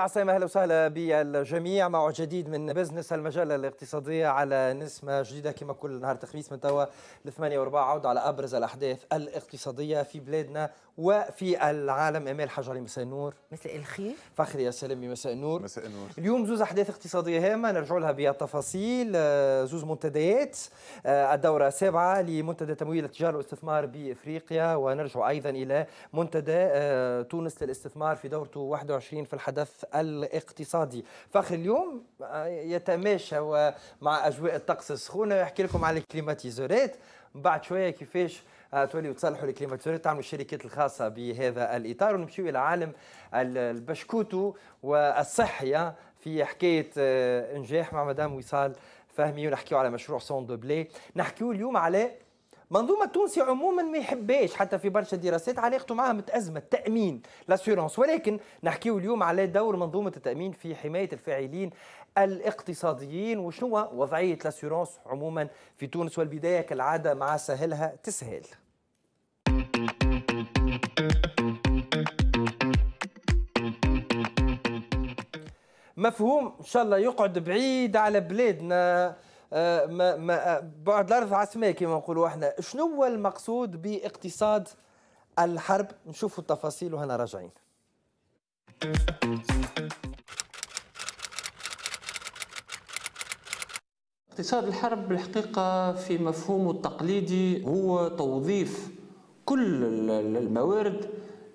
العصيمة اهلا وسهلا بالجميع مع جديد من بزنس المجله الاقتصاديه على نسمه جديده كما كل نهار تخميس من توا الثمانية وأربعة عود على ابرز الاحداث الاقتصاديه في بلادنا وفي العالم امال حجري مساء النور مساء إيه الخير فخر يا سلامي مساء النور مساء النور اليوم زوز احداث اقتصاديه هامه نرجع لها بالتفاصيل آه، زوز منتديات آه، الدوره السابعه لمنتدى تمويل التجاره والاستثمار بافريقيا ونرجع ايضا الى منتدى آه، تونس للاستثمار في دورته 21 في الحدث الاقتصادي فخر اليوم يتماشى مع اجواء الطقس السخونه يحكي لكم على الكليماتيزورات بعد شويه كيفاش تولي وتصلحوا الكليماتوري تعملوا الشركات الخاصه بهذا الاطار ونمشيو الى عالم البشكوتو والصحيه في حكايه آه، نجاح مع مدام وصال فهمي ونحكيو على مشروع سون دو بلي نحكيو اليوم على منظومه التونسي عموما ما يحبهاش حتى في برشا دراسات علاقته معها متازمه التامين لاسورونس ولكن نحكيو اليوم على دور منظومه التامين في حمايه الفاعلين الاقتصاديين وشنو وضعية لاسورونس عموما في تونس والبداية كالعادة مع سهلها تسهل مفهوم ان شاء الله يقعد بعيد على بلادنا آه، ما ما آه، بعد الارض على السماء كما نقولوا احنا شنو هو المقصود باقتصاد الحرب نشوفوا التفاصيل وهنا راجعين اقتصاد الحرب بالحقيقة في مفهومه التقليدي هو توظيف كل الموارد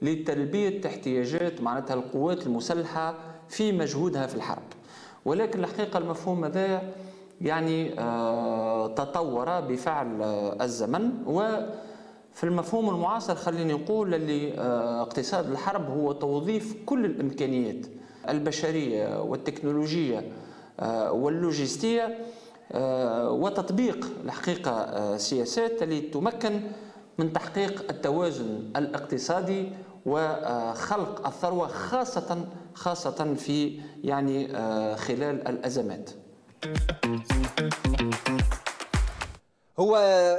لتلبية احتياجات معناتها القوات المسلحة في مجهودها في الحرب ولكن الحقيقة المفهوم هذا يعني آه، تطور بفعل آه، الزمن وفي المفهوم المعاصر خليني نقول اللي آه، اقتصاد الحرب هو توظيف كل الإمكانيات البشرية والتكنولوجية واللوجستية آه، وتطبيق الحقيقة آه، سياسات التي تمكن من تحقيق التوازن الاقتصادي وخلق الثروة خاصة خاصة في يعني آه، خلال الأزمات. هو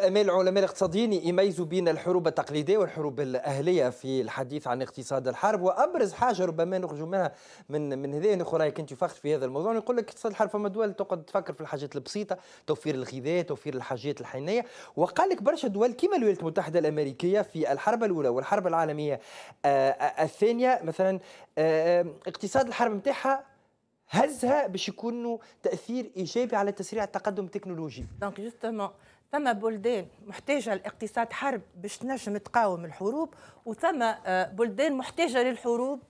امال العلماء الاقتصاديين يميزوا بين الحروب التقليديه والحروب الاهليه في الحديث عن اقتصاد الحرب وابرز حاجه ربما نخرج منها من من هذه الاخرى كنت انت فخت في هذا الموضوع يقول لك اقتصاد الحرب فما دول تقعد تفكر في الحاجات البسيطه توفير الغذاء توفير الحاجات الحينيه وقال لك برشا دول كما الولايات المتحده الامريكيه في الحرب الاولى والحرب العالميه آه، آه، الثانيه مثلا آه، اقتصاد الحرب نتاعها هزها باش يكونوا تاثير ايجابي على تسريع التقدم التكنولوجي دونك جوستومون ثم بلدان محتاجه لاقتصاد حرب باش تنجم تقاوم الحروب وثم آه، بلدان محتاجه للحروب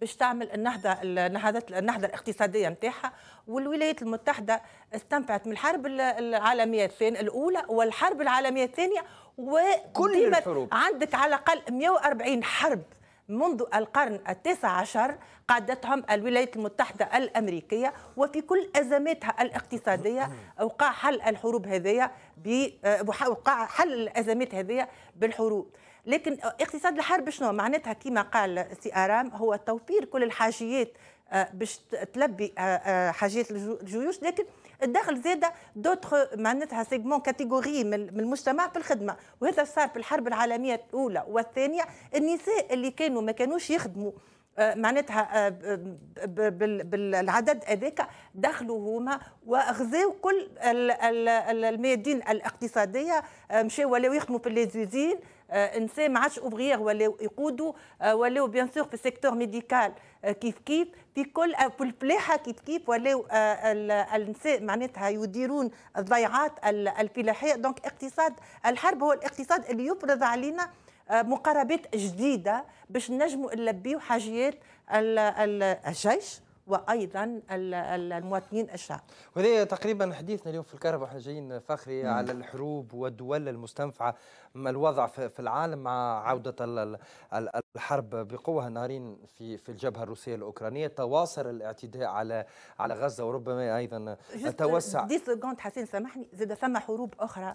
باش تعمل النهضه النهضة النهضه الاقتصاديه نتاعها والولايات المتحده استنفعت من الحرب العالميه الثانيه الاولى والحرب العالميه الثانيه وكل الحروب عندك على الاقل 140 حرب منذ القرن التاسع عشر قادتهم الولايات المتحدة الأمريكية وفي كل أزماتها الاقتصادية وقع حل الحروب هذية وقع حل الأزمات هذية بالحروب لكن اقتصاد الحرب شنو معناتها كما قال سي آرام هو توفير كل الحاجيات آه، باش تلبي آه، آه، حاجيات الجيوش لكن الدخل زاده دوتر معناتها سيجمون كاتيجوري من المجتمع في الخدمه وهذا صار في الحرب العالميه الاولى والثانيه النساء اللي كانوا ما كانوش يخدموا آه، معناتها آه، بالعدد هذاك دخلوا هما واخذوا كل الميادين الاقتصاديه آه، مشاو ولاو يخدموا في ليزوزين انسان آه، ما عادش اوبغيير ولاو يقودوا آه، ولاو بيان سور في السيكتور ميديكال آه، كيف كيف في كل في الفلاحه كيف كيف ولاو النساء معناتها يديرون الضيعات الفلاحيه دونك اقتصاد الحرب هو الاقتصاد اللي يفرض علينا مقاربات جديده باش نجموا نلبيو حاجيات الجيش وايضا المواطنين الشعب. وهذا تقريبا حديثنا اليوم في الكهرباء احنا جايين فخري مم. على الحروب والدول المستنفعه ما الوضع في العالم مع عوده الحرب بقوه نارين في في الجبهه الروسيه الاوكرانيه تواصل الاعتداء على على غزه وربما ايضا توسع. دي سكوند حسين سامحني زاد ثم حروب اخرى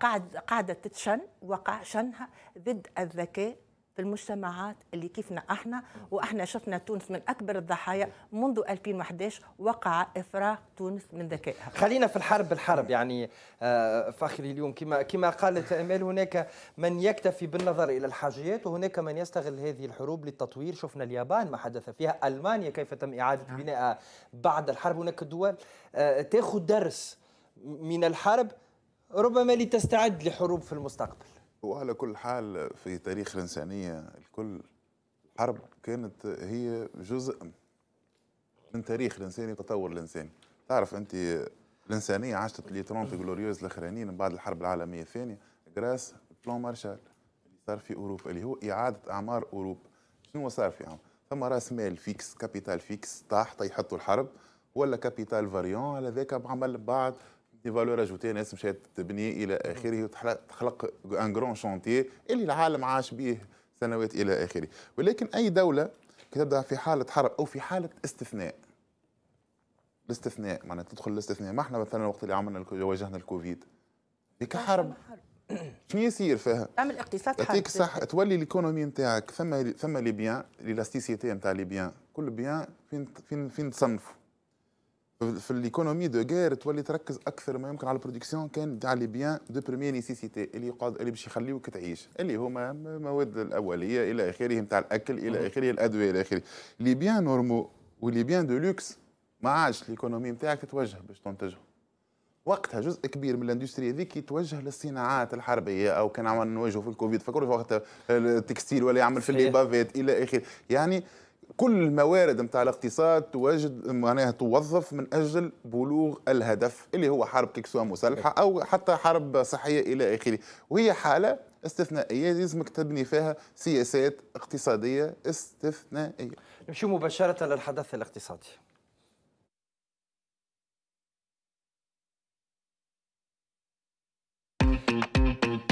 قاعد قاعده تتشن وقع شنها ضد الذكاء في المجتمعات اللي كيفنا احنا واحنا شفنا تونس من اكبر الضحايا منذ 2011 وقع افراغ تونس من ذكائها خلينا في الحرب الحرب يعني آه، فخري اليوم كما كما قالت امال هناك من يكتفي بالنظر الى الحاجيات وهناك من يستغل هذه الحروب للتطوير شفنا اليابان ما حدث فيها المانيا كيف تم اعاده نعم. بنائها بعد الحرب هناك دول آه، تاخذ درس من الحرب ربما لتستعد لحروب في المستقبل هو على كل حال في تاريخ الإنسانية الكل الحرب كانت هي جزء من تاريخ الإنساني وتطور الإنساني تعرف أنت الإنسانية عاشت لي ترونت غلوريوز الأخرانيين من بعد الحرب العالمية الثانية جراس بلان مارشال اللي صار في أوروبا اللي هو إعادة أعمار أوروبا شنو صار في عام ثم راس مال فيكس كابيتال فيكس طاح يحطوا الحرب ولا كابيتال فاريون على ذاك عمل بعد دي فالور اجوتي ناس مشات تبني الى اخره وتخلق ان كرون شونتي اللي العالم عاش به سنوات الى اخره ولكن اي دوله كي تبدا في حاله حرب او في حاله استثناء الاستثناء معناتها تدخل الاستثناء ما احنا مثلا وقت اللي عملنا واجهنا الكوفيد هيك حرب شنو يصير فيها؟ تعمل اقتصاد حرب يعطيك صح تولي الايكونومي نتاعك ثم ثم لي بيان الاستيسيتي نتاع لي بيان كل بيان فين فين فين تصنفوا في الايكونومي دو غير تولي تركز اكثر ما يمكن على البرودكسيون كان تاع لي بيان دو بريمير نيسيسيتي اللي يقعد اللي باش يخليوك تعيش اللي هما المواد الاوليه الى اخره نتاع الاكل الى اخره الادويه الى اخره لي بيان نورمو ولي بيان دو لوكس ما عادش الايكونومي نتاعك تتوجه باش تنتجهم وقتها جزء كبير من الاندستري هذيك يتوجه للصناعات الحربيه او كان عمل نواجهه في الكوفيد فكروا في وقتها التكستيل ولا يعمل في بافيت الى اخره يعني كل الموارد نتاع الاقتصاد تواجد معناها توظف من اجل بلوغ الهدف اللي هو حرب كيكسوا مسلحه او حتى حرب صحيه الى اخره وهي حاله استثنائيه لازمك تبني فيها سياسات اقتصاديه استثنائيه نمشي مباشره للحدث الاقتصادي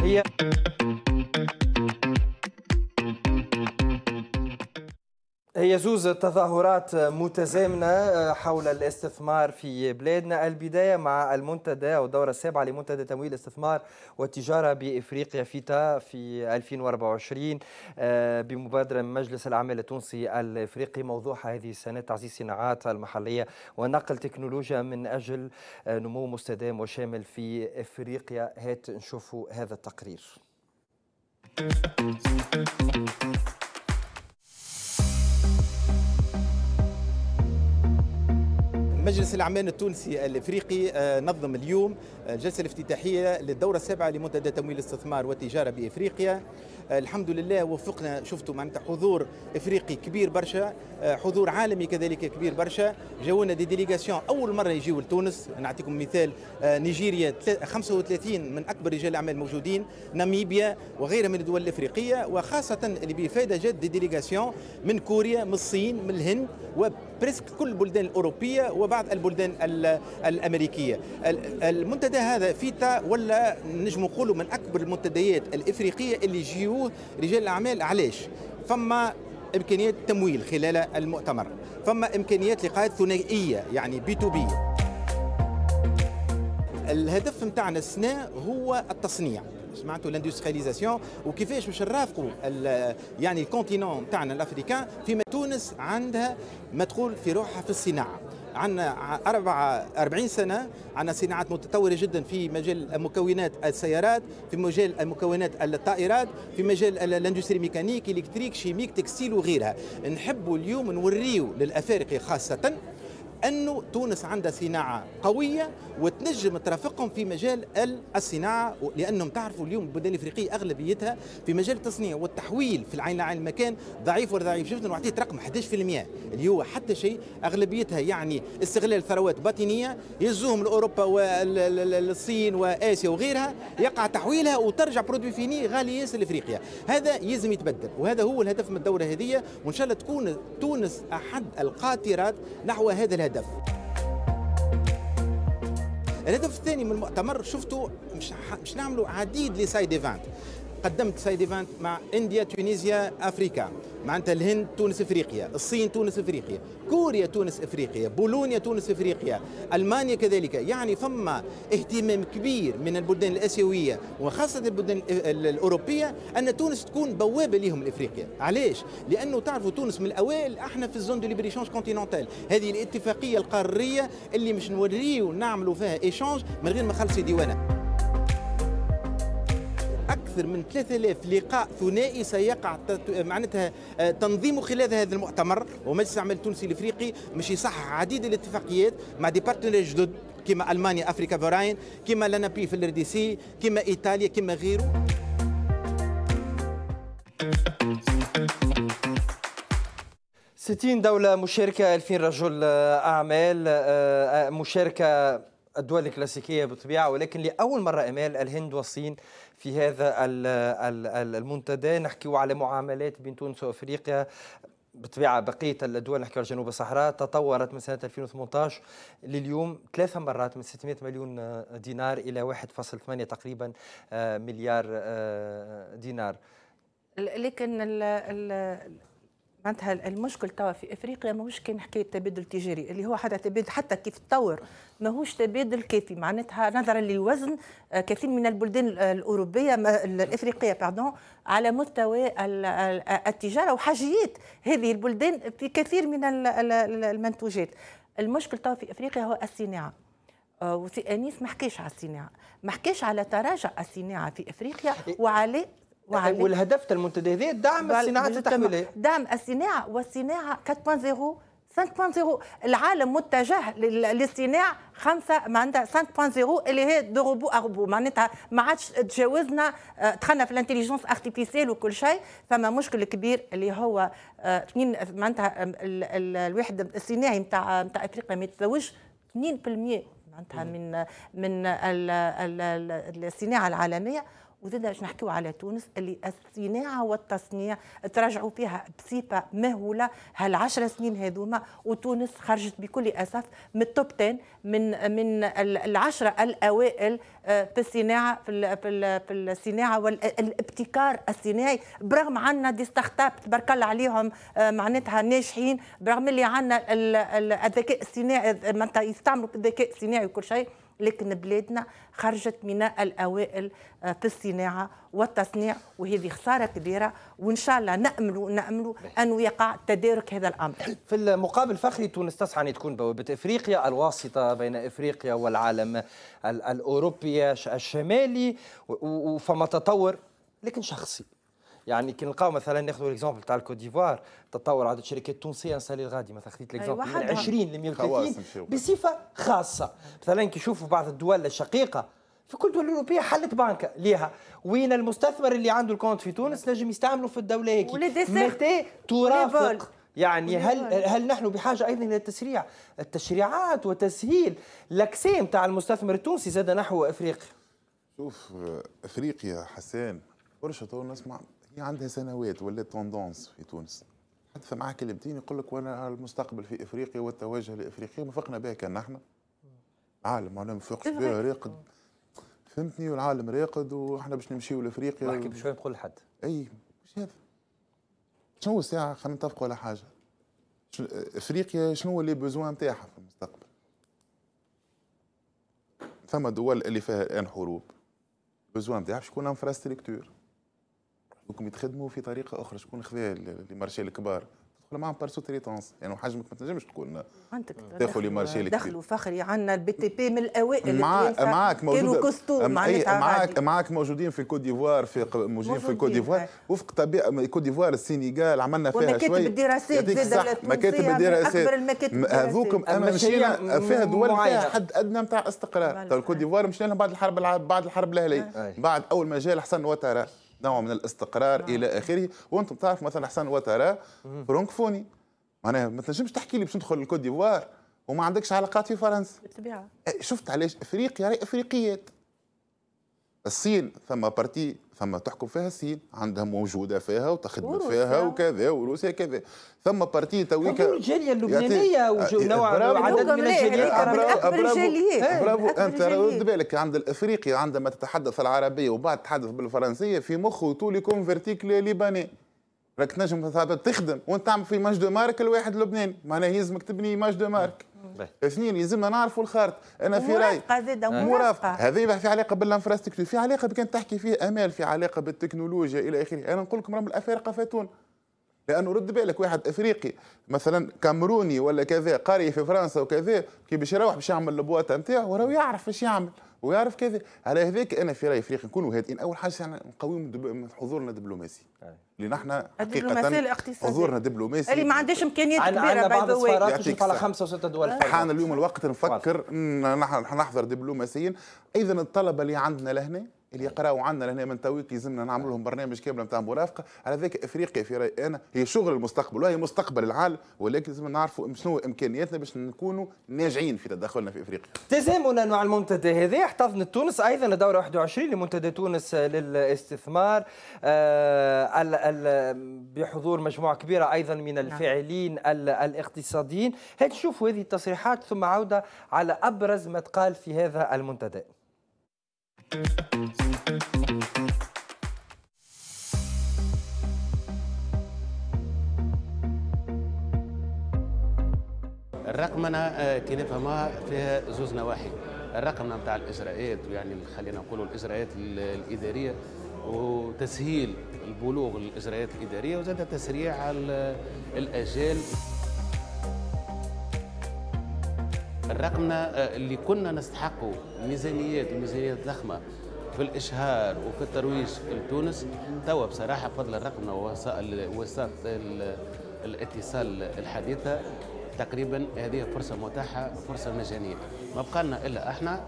هي هي زوز تظاهرات متزامنة آه، حول الاستثمار في بلادنا البداية مع المنتدى والدورة السابعة لمنتدى تمويل الاستثمار والتجارة بإفريقيا فيتا في 2024 آه، بمبادرة من مجلس الأعمال التونسي الإفريقي موضوع هذه السنة تعزيز الصناعات المحلية ونقل تكنولوجيا من أجل آه، نمو مستدام وشامل في إفريقيا هات نشوفوا هذا التقرير مجلس الاعمال التونسي الافريقي آه، نظم اليوم الجلسه آه، الافتتاحيه للدوره السابعه لمنتدى تمويل الاستثمار والتجاره بافريقيا آه، الحمد لله وفقنا شفتوا معناتها حضور افريقي كبير برشا حضور عالمي كذلك كبير برشا جاونا دي ديليغاسيون اول مره يجيو لتونس نعطيكم مثال نيجيريا 35 من اكبر رجال الاعمال موجودين ناميبيا وغيرها من الدول الافريقيه وخاصه اللي بفائده جد دي ديليغاسيون من كوريا من الصين من الهند بريسك كل البلدان الأوروبية وبعض البلدان الأمريكية المنتدى هذا فيتا ولا نجم نقولوا من أكبر المنتديات الإفريقية اللي جيوه رجال الأعمال علاش فما إمكانيات تمويل خلال المؤتمر فما إمكانيات لقاءات ثنائية يعني بي تو بي الهدف نتاعنا السنة هو التصنيع الكونتينت معناته وكيفاش باش نرافقوا يعني الكونتينون تاعنا الافريكان فيما تونس عندها ما تقول في روحها في الصناعه عندنا أربعة 40 سنة عندنا صناعات متطورة جدا في مجال مكونات السيارات في مجال مكونات الطائرات في مجال الاندستري ميكانيك الكتريك شيميك تكستيل وغيرها نحبوا اليوم نوريو للأفارقة خاصة انه تونس عندها صناعه قويه وتنجم ترافقهم في مجال الصناعه لانهم تعرفوا اليوم البلدان الافريقيه اغلبيتها في مجال التصنيع والتحويل في العين العين المكان ضعيف ولا ضعيف جدا واعطيت رقم 11% اللي هو حتى شيء اغلبيتها يعني استغلال ثروات باطنيه يزوهم لاوروبا والصين واسيا وغيرها يقع تحويلها وترجع برودوي فيني غالي ياسر لافريقيا هذا يلزم يتبدل وهذا هو الهدف من الدوره هذه وان شاء الله تكون تونس احد القاطرات نحو هذا الهدف هدف الهدف الثاني من المؤتمر شفته مش مش نعملوا عديد لسايد ايفنت قدمت سايد ايفنت مع انديا تونيزيا افريكا معناتها الهند تونس افريقيا الصين تونس افريقيا كوريا تونس افريقيا بولونيا تونس افريقيا المانيا كذلك يعني فما اهتمام كبير من البلدان الاسيويه وخاصه البلدان الاوروبيه ان تونس تكون بوابه لهم لافريقيا علاش لانه تعرفوا تونس من الاوائل احنا في الزون دو ليبريشونج كونتيننتال هذه الاتفاقيه القاريه اللي مش نوريو نعملوا فيها ايشونج من غير ما خلصي ديوانها اكثر من 3000 لقاء ثنائي سيقع معناتها آه، تنظيم خلال هذا المؤتمر ومجلس العمل التونسي الافريقي باش يصحح عديد الاتفاقيات مع دي بارتنير جدد كما المانيا افريكا فوراين كما لنا بي في الار دي سي كما ايطاليا كما غيره ستين دولة مشاركة 2000 رجل آه، أعمال آه، مشاركة الدول الكلاسيكية بطبيعة ولكن لأول مرة أمال الهند والصين في هذا المنتدى نحكيو على معاملات بين تونس وأفريقيا بطبيعه بقيه الدول نحكي على جنوب الصحراء تطورت من سنه 2018 لليوم ثلاث مرات من 600 مليون دينار الى 1.8 تقريبا آه، مليار آه، دينار لكن ال ال معناتها المشكل توا في افريقيا ماهوش كان حكايه تبادل تجاري اللي هو حتى تبادل حتى كيف تطور ماهوش تبادل كافي معناتها نظرا لوزن آه، كثير من البلدان الاوروبيه الافريقيه باردون على مستوى التجاره وحاجيات هذه البلدان في كثير من المنتوجات المشكل توا في افريقيا هو الصناعه آه، وسي انيس ما حكاش على الصناعه ما حكاش على تراجع الصناعه في افريقيا إيه. وعلى وعملت والهدف المنتدى هذا دعم الصناعه التحويليه دعم الصناعه والصناعه 4.0 5.0 العالم متجه للصناعة 5 معناتها 5.0 اللي هي دو روبو اربو معناتها ما عادش تجاوزنا دخلنا آه، في الانتليجنس ارتيفيسيال وكل شيء فما مشكل كبير اللي هو اثنين آه، معناتها الواحد الصناعي نتاع نتاع أفريقيا ما يتزوجش 2% معناتها من من الصناعة العالمية وزدنا باش نحكيو على تونس اللي الصناعه والتصنيع تراجعوا فيها بصفه مهوله هالعشر سنين هذوما وتونس خرجت بكل اسف من التوب 10 من من العشره الاوائل آه، في الصناعه في في الصناعه والابتكار الصناعي برغم عندنا دي ستارت اب تبارك الله عليهم آه، معناتها ناجحين برغم اللي عندنا الذكاء الصناعي معناتها يستعملوا في الذكاء الصناعي وكل شيء لكن بلادنا خرجت من الاوائل آه، في الصناعه والتصنيع وهذه خساره كبيره وان شاء الله نامل نامل انه يقع تدارك هذا الامر. في المقابل فخري تونس تسعى ان تكون بوابه افريقيا الواسطه بين افريقيا والعالم الاوروبي الشمالي وفما تطور لكن شخصي يعني كي نلقاو مثلا ناخذ ليكزومبل تاع الكوت ديفوار تطور عدد الشركات التونسيه انسالي الغادي مثلا خذيت ليكزومبل أيوة، من 20 ل 130 بصفه خاصه مثلا كي نشوفوا بعض الدول الشقيقه في كل الدول الاوروبيه حلت بانكا ليها وين المستثمر اللي عنده الكونت في تونس نجم يستعمله في الدوله هيك متى ترافق يعني هل هل نحن بحاجه ايضا الى التسريع التشريعات وتسهيل لكسيم تاع المستثمر التونسي زاد نحو افريقيا شوف افريقيا حسان برشا تو نسمع عندها سنوات ولا توندونس في تونس حدث معاه كلمتين يقول لك وانا المستقبل في افريقيا والتوجه ما فقنا بها كان نحن عالم ما فقش بها راقد فهمتني والعالم راقد واحنا باش نمشيو لافريقيا نحكي بشويه نقول لحد اي مش هذا شنو الساعه خلينا نتفقوا على حاجه افريقيا شنو اللي بوزوا نتاعها في المستقبل ثم دول اللي فيها الان حروب بوزوا نتاعها شكون انفراستركتور كنتم يتخدموا في طريقه اخرى شكون خذا لي مارشي الكبار تدخل معهم بار تريتونس يعني حجمك ما تنجمش تكون عندك تدخل مارشي الكبار دخلوا فخري عندنا البي تي بي من الاوائل مع معاك موجودين معاك معاك موجودين في كوت ديفوار في موجودين في كوت ديفوار وفق طبيعه كوت ديفوار السينيغال عملنا فيها شويه مكاتب الدراسات زاد مكاتب الدراسات هذوكم اما مشينا فيها دول فيها حد ادنى نتاع استقرار كوت ديفوار طيب، مشينا لهم بعد الحرب بعد الحرب الاهليه بعد اول ما جاء الحسن وتره نوع من الاستقرار نعم. الى اخره وانتم تعرفوا مثلا حسن وترى فرنكفوني معناها ما تنجمش تحكي لي باش ندخل الكوت ديفوار وما عندكش علاقات في فرنسا بالطبيعه إيه، شفت علاش افريقيا راهي افريقيات الصين ثم بارتي ثم تحكم فيها الصين عندها موجوده فيها وروسيا. فيها وكذا وروسيا كذا ثم بارتي تويكا الجاليه اللبنانيه آه، ونوع عدد من الجاليه برافو برافو انت رد بالك عند الافريقي عندما تتحدث العربيه وبعد تتحدث بالفرنسيه في مخه تولي كونفرتيك لليباني راك تنجم تخدم وانت تعمل في ماج دو مارك الواحد لبناني معناها يلزمك تبني ماج دو مارك اثنين لازمنا نعرفوا الخارط انا في رايي آه. مرافقه هذه في علاقه بالانفراستكتور في علاقه كان تحكي فيه امال في علاقه بالتكنولوجيا الى اخره انا نقول لكم راهم الافارقه فاتون لانه رد بالك واحد افريقي مثلا كامروني ولا كذا قاري في فرنسا وكذا كي باش يروح باش يعمل البواطه نتاعو راهو يعرف باش يعمل ويعرف كذا على هذاك انا في رايي افريقي نكونوا هادئين اول حاجه من حضورنا الدبلوماسي لان احنا حقيقه حضورنا دبلوماسي اللي ما عندهاش امكانيات كبيره باي ذا واي تشوف على خمسه وسته دول حان اليوم الوقت نفكر نحضر دبلوماسيين اذا الطلبه اللي عندنا لهنا اللي يقراوا عنا لهنا من تويك يلزمنا نعمل لهم برنامج كامل نتاع مرافقه على ذاك افريقيا في رايي انا هي شغل المستقبل وهي مستقبل العالم ولكن لازم نعرفوا شنو امكانياتنا باش نكونوا ناجعين في تدخلنا في افريقيا. تزامنا مع المنتدى هذا احتضنت تونس ايضا الدوره 21 لمنتدى تونس للاستثمار آه، بحضور مجموعه كبيره ايضا من نعم. الفاعلين الاقتصاديين، هل تشوفوا هذه التصريحات ثم عوده على ابرز ما تقال في هذا المنتدى. الرقمنه آه، كي نفهمها فيها زوز نواحي الرقمنه نتاع الاجراءات يعني خلينا نقولوا الاجراءات الاداريه وتسهيل البلوغ للاجراءات الاداريه وزاد تسريع الاجال الرقمنه آه، اللي كنا نستحقوا ميزانيات وميزانيات ضخمه في الاشهار وفي الترويج لتونس توا بصراحه بفضل الرقمنه ووسائل الاتصال الحديثه تقريبا هذه فرصه متاحه فرصه مجانيه ما بقى لنا الا احنا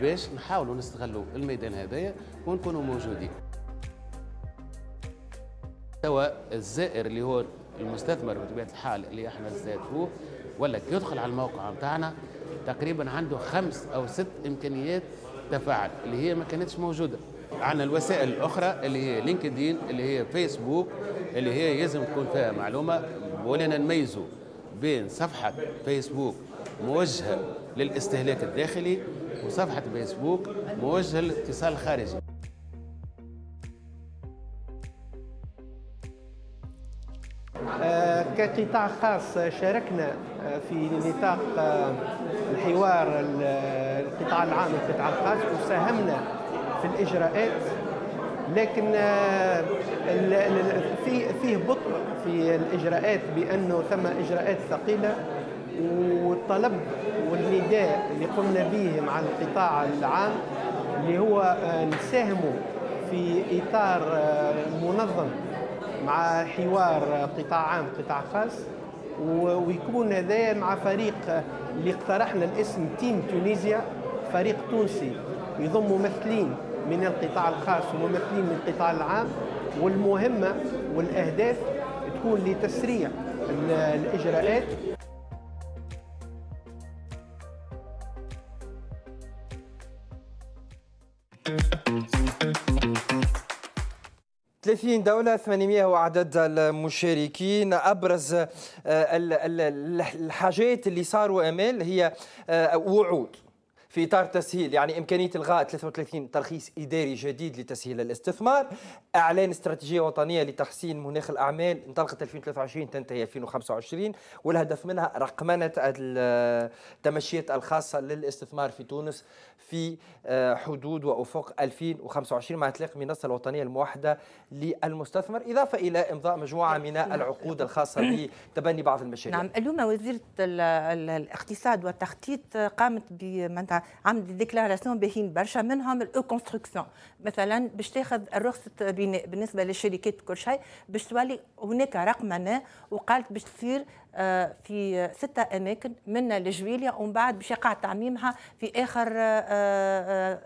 باش نحاولوا نستغلوا الميدان هذايا ونكونوا موجودين سواء الزائر اللي هو المستثمر بطبيعه الحال اللي احنا نستهدفوه ولا يدخل على الموقع بتاعنا تقريبا عنده خمس او ست امكانيات تفاعل اللي هي ما كانتش موجوده عندنا الوسائل الاخرى اللي هي لينكدين اللي هي فيسبوك اللي هي يلزم تكون فيها معلومه ولنا نميزوا بين صفحة فيسبوك موجهة للاستهلاك الداخلي وصفحة فيسبوك موجهة للاتصال الخارجي آه، كقطاع خاص شاركنا آه، في نطاق آه، الحوار القطاع العام والقطاع الخاص وساهمنا في الاجراءات لكن في فيه بطء في الاجراءات بانه ثم اجراءات ثقيله والطلب والنداء اللي قمنا به مع القطاع العام اللي هو آه، نساهموا في اطار آه، منظم مع حوار آه، قطاع عام قطاع خاص ويكون هذا مع فريق اللي اقترحنا الاسم تيم تونيزيا فريق تونسي يضم ممثلين من القطاع الخاص وممثلين من القطاع العام والمهمه والاهداف تكون لتسريع الاجراءات ثلاثين دولة 800 هو عدد المشاركين أبرز آه، الحاجات اللي صاروا أمال هي آه، وعود في اطار تسهيل يعني امكانيه الغاء 33 ترخيص اداري جديد لتسهيل الاستثمار اعلان استراتيجيه وطنيه لتحسين مناخ الاعمال انطلقت 2023 تنتهي 2025 والهدف منها رقمنه التمشيات الخاصه للاستثمار في تونس في آه، حدود وافق 2025 مع اطلاق منصه الوطنيه الموحده للمستثمر اضافه الى امضاء مجموعه من نعم. العقود الخاصه بتبني بعض المشاريع نعم اليوم وزيره الاقتصاد والتخطيط قامت بمنع عمل ديكلاراسيون باهين برشا منهم الاو كونستركسيون مثلا باش تاخذ رخصه بناء بالنسبه للشركات وكل شيء باش تولي هناك رقمنه وقالت باش تصير آه، في ستة أماكن من الجويلية ومن بعد باش يقع تعميمها في آخر 20 آه،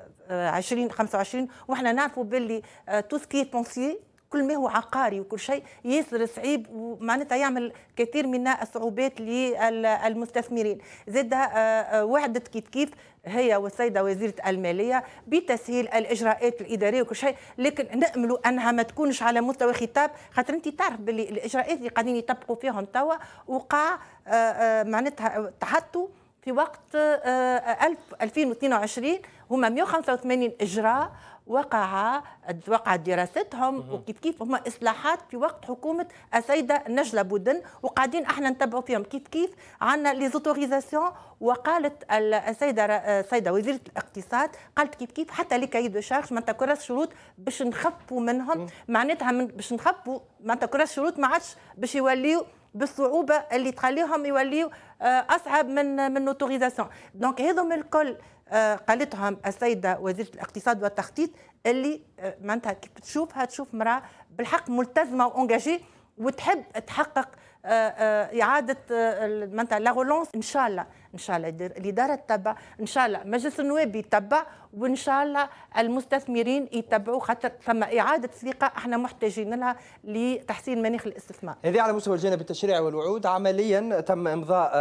25 آه، وإحنا نعرفوا باللي توسكي بونسيي كل ما هو عقاري وكل شيء ياسر صعيب ومعناتها يعمل كثير من الصعوبات للمستثمرين زاد آه، آه، وعدت كيف كيف هي والسيده وزيره الماليه بتسهيل الاجراءات الاداريه وكل شيء لكن ناملوا انها ما تكونش على مستوى خطاب خاطر انت تعرف باللي الاجراءات اللي قاعدين يطبقوا فيهم توا وقع آه، معناتها تحطوا في وقت 2022 هما 185 اجراء وقع وقعت دراستهم وكيف كيف هما اصلاحات في وقت حكومه السيده نجله بودن وقاعدين احنا نتبعوا فيهم كيف كيف عندنا لي زوتوريزاسيون وقالت السيده السيده وزيره الاقتصاد قالت كيف كيف حتى لي دو شارج ما كراس شروط باش نخفوا منهم معناتها من باش نخفوا ما كراس شروط ما عادش باش يوليو بالصعوبه اللي تخليهم يوليو آه، اصعب من من اوتوريزاسيون دونك هذوما الكل آه، قالتها السيده وزيره الاقتصاد والتخطيط اللي آه، معناتها كي تشوفها تشوف مراه بالحق ملتزمه وانجاجي وتحب تحقق آه، آه، اعاده آه، معناتها لا رولونس ان شاء الله ان شاء الله الاداره تتبع ان شاء الله مجلس النواب يتبع وان شاء الله المستثمرين يتبعوا خاطر ثم اعاده ثقه احنا محتاجين لها لتحسين مناخ الاستثمار. هذه على مستوى الجانب التشريعي والوعود عمليا تم امضاء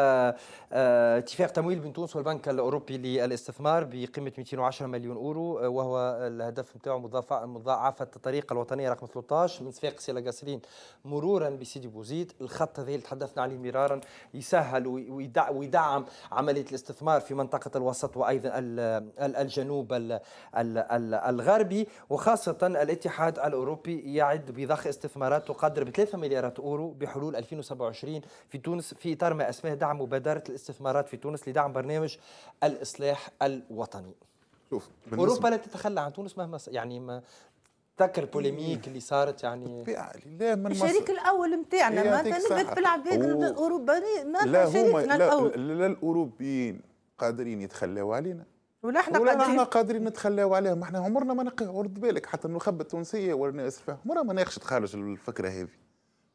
اتفاق تمويل بين تونس والبنك الاوروبي للاستثمار بقيمه 210 مليون اورو وهو الهدف نتاعو مضاعفه الطريقه الوطنيه رقم 13 من صفاق سيلا قاسرين مرورا بسيدي بوزيد الخط الخط اللي تحدثنا عليه مرارا يسهل ويدعم عمليه الاستثمار في منطقه الوسط وايضا الجنوب الغربي وخاصه الاتحاد الاوروبي يعد بضخ استثمارات تقدر ب 3 مليارات اورو بحلول 2027 في تونس في اطار ما اسماه دعم مبادره الاستثمارات في تونس لدعم برنامج الاصلاح الوطني شوف اوروبا لا تتخلى عن تونس مهما يعني ما تذكر البوليميك إيه. اللي صارت يعني لا من الشريك الاول نتاعنا ما بالعباد الاوروبيين ما لا هما لا, لا الاوروبيين قادرين يتخلاو علينا ولا احنا ولا قادرين احنا قادرين نتخلاو عليهم احنا عمرنا ما نقيه ورد بالك حتى النخبه التونسيه والناس فيها عمرها ما ناقشت خارج الفكره هذه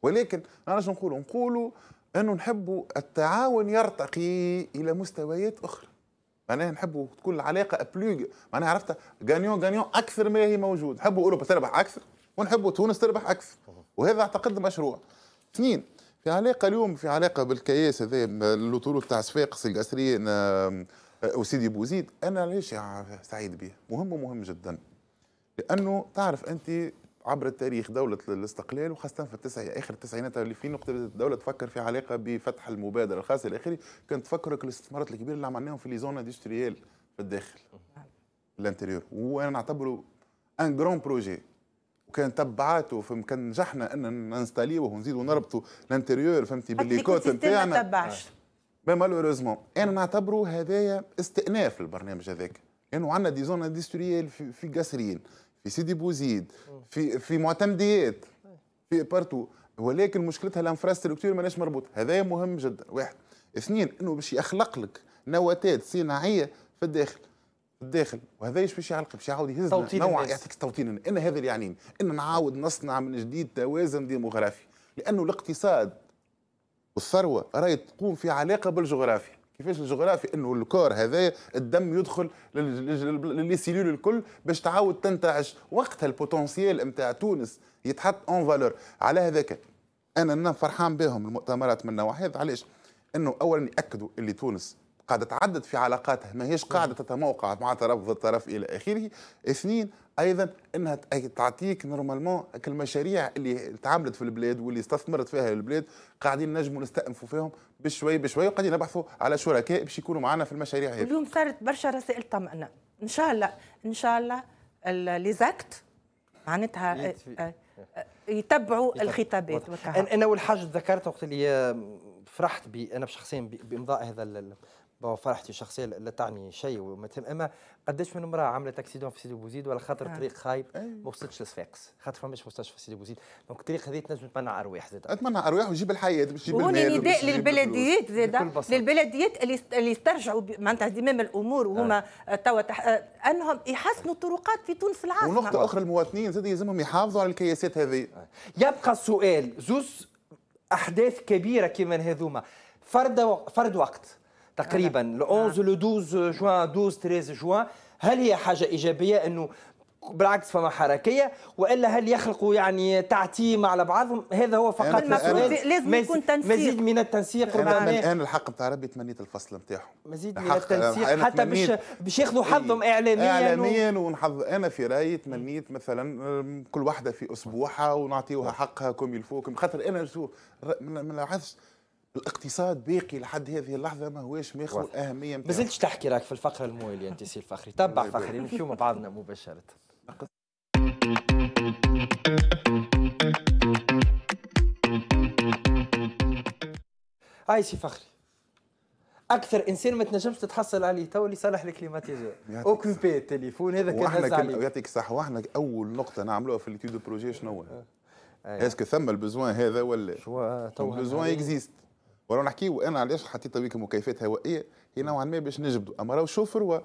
ولكن انا شنو نقولوا نقولوا انه نحبوا التعاون يرتقي الى مستويات اخرى معناها نحبوا تكون العلاقه بلو معناها عرفت غانيون غانيون اكثر ما هي موجود نحبوا اوروبا تربح اكثر ونحبوا تونس تربح اكثر وهذا اعتقد مشروع اثنين في علاقه اليوم في علاقه بالكياس هذا الطرق تاع صفاقس القسريين آه، وسيدي بوزيد انا ليش سعيد به مهم ومهم جدا لانه تعرف انت عبر التاريخ دولة الاستقلال وخاصة في التسعينات آخر التسعينات اللي فين وقت الدولة تفكر في علاقة بفتح المبادرة الخاصة إلى آخره كانت تفكرك الاستثمارات الكبيرة اللي عملناهم في لي زون اندستريال في الداخل الانتيريور نعم. وأنا نعتبره ان جرون بروجي وكان تبعاته فهم كان نجحنا ان ننستاليوه ونزيدوا نربطوا الانتيريور فهمتي باللي كوت نتاعنا ما تبعش آه. مالوريزمون انا نعتبره هذايا استئناف للبرنامج هذاك لانه يعني عندنا دي زون اندستريال في, في في سيدي بوزيد في في معتمديات في بارتو ولكن مشكلتها الانفراستركتور ماناش مربوط هذا مهم جدا واحد اثنين انه باش يخلق لك نواتات صناعيه في الداخل في الداخل وهذا ايش باش يعلق باش يعاود يهز نوع يعطيك توطين ان هذا اللي يعني ان نعاود نصنع من جديد توازن ديموغرافي لانه الاقتصاد والثروه راهي تقوم في علاقه بالجغرافيا كيفاش الجغرافي انه الكور هذايا الدم يدخل للي سيلول الكل باش تعاود تنتعش وقتها البوتنسيال نتاع تونس يتحط اون فالور على هذاك انا فرحان بهم المؤتمرات من نواحي علاش انه اولا ياكدوا اللي تونس قاعدة تعدد في علاقاتها ما هيش قاعدة نعم. تتموقع مع طرف الطرف إلى آخره اثنين ايضا انها تعطيك نورمالمون المشاريع اللي تعملت في البلاد واللي استثمرت فيها البلاد قاعدين نجموا نستأنفوا فيهم بشوي بشوي وقاعدين نبحثوا على شركاء باش يكونوا معنا في المشاريع هذه اليوم صارت برشا رسائل طمأنة ان شاء الله ان شاء الله لي زاكت معناتها آه، آه، آه، يتبعوا الخطابات انا اول حاجه وقت اللي فرحت بي انا شخصيا بامضاء هذا بون فرحتي الشخصيه لا تعني شيء تهم اما قداش من امراه عملت اكسيدون في سيدي بوزيد ولا خاطر آه. طريق خايب ما وصلتش لصفاقس خاطر فماش مستشفى في سيدي بوزيد دونك الطريق هذه تنجم تمنع ارواح زاد تمنع ارواح وتجيب الحياه باش تجيب المال نداء للبلديات زاد للبلديات اللي استرجعوا معناتها زمام الامور آه. وهما آه. توا آه، انهم يحسنوا الطرقات في تونس العاصمه ونقطه اخرى المواطنين زاد يلزمهم يحافظوا على الكياسات هذه آه. يبقى السؤال زوز احداث كبيره كيما هذوما فرد فرد وقت تقريبا ال 11 ل 12 جوان 12 13 جوان هل هي حاجه ايجابيه انه بالعكس فما حركيه والا هل يخلقوا يعني تعتيم على بعضهم هذا هو فقط لازم يكون تنسيق مزيد من التنسيق ربما انا الحق نتاع ربي تمنيت الفصل نتاعهم مزيد من التنسيق حتى باش باش ياخذوا حظهم اعلاميا اعلاميا و... ونحظ انا في رايي تمنيت مثلا كل واحده في اسبوعها ونعطيوها حقها كوم يلفو خاطر انا شو ما لاحظتش الاقتصاد باقي لحد هذه اللحظه ما هوش ماخذ اهميه ما زلتش تحكي راك في الفقره المويليه انت سي الفخري تبع فخري نمشيو مع بعضنا مباشره هاي سي فخري اكثر انسان ما تنجمش تتحصل عليه تو اللي صالح الكليماتيزور اوكوبي التليفون هذا كان واحنا يعطيك الصحه واحنا اول نقطه نعملوها في الكيو بروجي شنو هو؟ اسكو أيوة. ثم البزوان هذا ولا؟ شو تو البزوان اكزيست ولو نحكيو انا علاش حطيت ويكم مكيفات هوائيه هي نوعا ما باش نجبدوا اما راهو شوف روا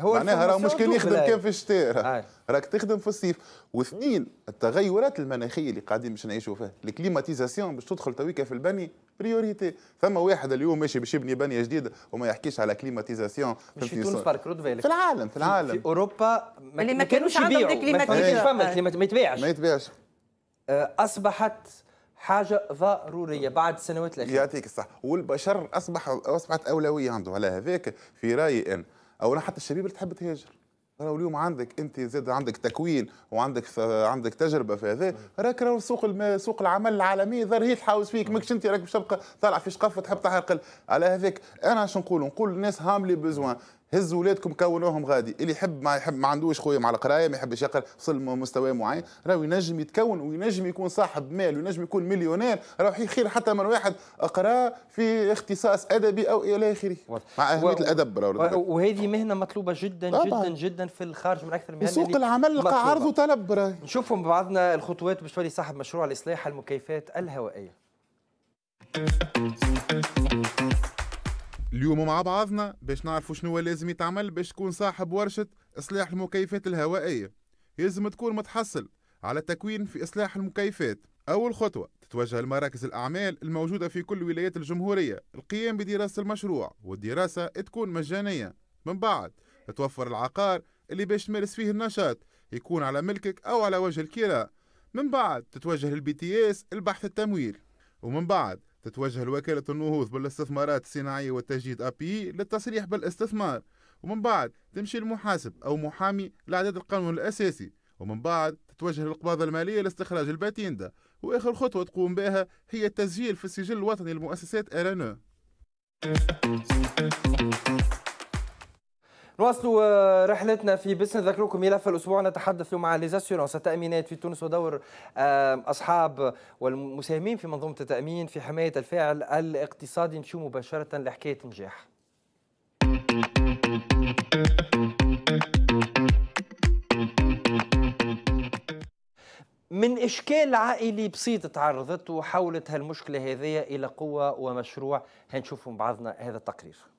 هو معناها راهو مش كان يخدم كان في الشتاء آه. راك تخدم في الصيف واثنين التغيرات المناخيه اللي قاعدين باش نعيشوا فيها الكليماتيزاسيون باش تدخل تويكا في البني بريوريتي ثم واحد اليوم ماشي باش يبني بنيه جديده وما يحكيش على كليماتيزاسيون في تونس بارك رد في العالم في العالم في اوروبا ما, ما كانوش كليماتيزاسيون ما يتباعش ما يتباعش آه، اصبحت حاجه ضروريه بعد السنوات الاخيره يعطيك الصحه والبشر اصبح اصبحت اولويه عنده على هذاك في رايي انا اولا حتى الشباب اللي تحب تهاجر راهو اليوم عندك انت زاد عندك تكوين وعندك عندك تجربه في هذا راك راهو سوق سوق العمل العالمي ظهر هي تحاوز فيك ماكش انت راك باش تبقى طالع في شقف تحب تحرق على هذاك انا شنو نقول نقول الناس هام لي بيزوان هزوا ولادكم كونوهم غادي اللي يحب ما يحب ما عندوش خويا مع القرايه ما يحبش يقرا وصل مستوى معين راهو ينجم يتكون وينجم يكون صاحب مال وينجم يكون مليونير راه خير حتى من واحد اقرا في اختصاص ادبي او الى اخره مع اهميه و... الادب وهذه مهنه مطلوبه جدا طبعا. جدا جدا في الخارج من اكثر من سوق العمل لقى عرض وطلب راهي نشوفوا بعضنا الخطوات باش تولي صاحب مشروع لاصلاح المكيفات الهوائيه اليوم مع بعضنا باش نعرفوا شنو لازم يتعمل باش تكون صاحب ورشة إصلاح المكيفات الهوائية يلزم تكون متحصل على تكوين في إصلاح المكيفات أول خطوة تتوجه لمراكز الأعمال الموجودة في كل ولايات الجمهورية القيام بدراسة المشروع والدراسة تكون مجانية من بعد توفر العقار اللي باش تمارس فيه النشاط يكون على ملكك أو على وجه الكراء من بعد تتوجه للبي تي اس البحث التمويل ومن بعد تتوجه الوكالة النهوض بالاستثمارات الصناعية والتجديد أبي للتصريح بالاستثمار ومن بعد تمشي المحاسب أو محامي لإعداد القانون الأساسي ومن بعد تتوجه للقباضة المالية لاستخراج الباتيندا وآخر خطوة تقوم بها هي التسجيل في السجل الوطني لمؤسسات أرانو نواصل رحلتنا في بس نذكركم ملف الاسبوع نتحدث اليوم عن ليزاسيورونس التامينات في تونس ودور اصحاب والمساهمين في منظومه التامين في حمايه الفاعل الاقتصادي نمشي مباشره لحكايه نجاح. من اشكال عائلي بسيط تعرضت وحولت هالمشكله هذه الى قوه ومشروع هنشوفوا بعضنا هذا التقرير.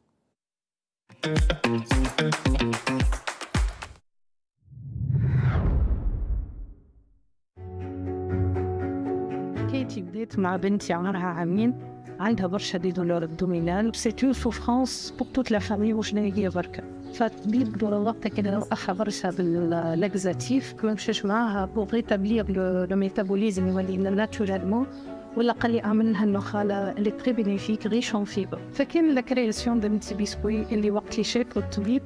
كيتي بديت مع بنتي عمرها عامين عندها برشا دي دولور ابدومينال سيت اون سوفرونس بوغ توت لا فامي وشنو هي بركه فتبيب دور الوقت كان نوقفها برشا بالاكزاتيف ما نمشيش معاها بوغ ريتابليغ لو ميتابوليزم يولي ناتورالمون ولا قال لي عملها النخاله اللي تري بينيفيك ريش شون فيبر فكان لا كرياسيون دو ميتي بيسكوي اللي وقت اللي شاف الطبيب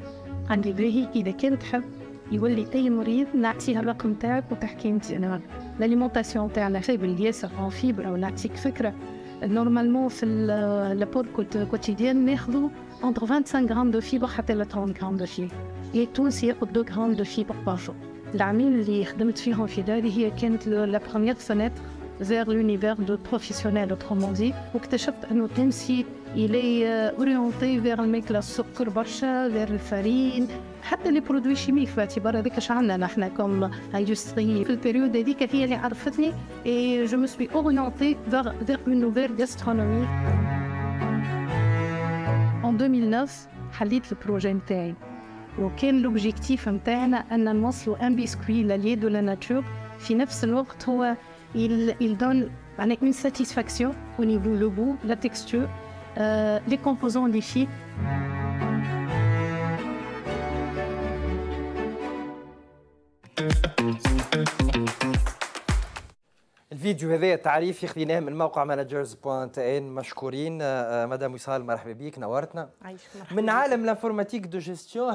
قال لي باهي اذا كان تحب يولي اي مريض نعطيها الرقم تاعك وتحكي انا لاليمونتاسيون تاعنا فيبل ياسر اون فيبر ونعطيك فكره نورمالمون في لابور كوتيديان ناخذوا اونتر 25 غرام دو فيبر حتى ل 30 غرام دو فيبر تونس ياخذ 2 غرام دو فيبر بار العميل اللي خدمت فيهم في داري هي كانت لا بروميير فونيتر vers l'univers de professionnel autrement dit faut que il est euh, orienté vers le sucre vers le les produits chimiques en comme période je me suis orienté vers une nouvelle gastronomie. en 2009 j'ai fait le projet ntaei ou Lequel l'objectif était un biscuit ambiance green la la nature il, il donne une satisfaction au niveau le goût, la texture, euh, les composants des filles. الفيديو هذا التعريف خذيناه من موقع مانجرز بوانت ان مشكورين آه، آه، مدام وصال مرحبا بك نورتنا من عالم لانفورماتيك دو جيستيون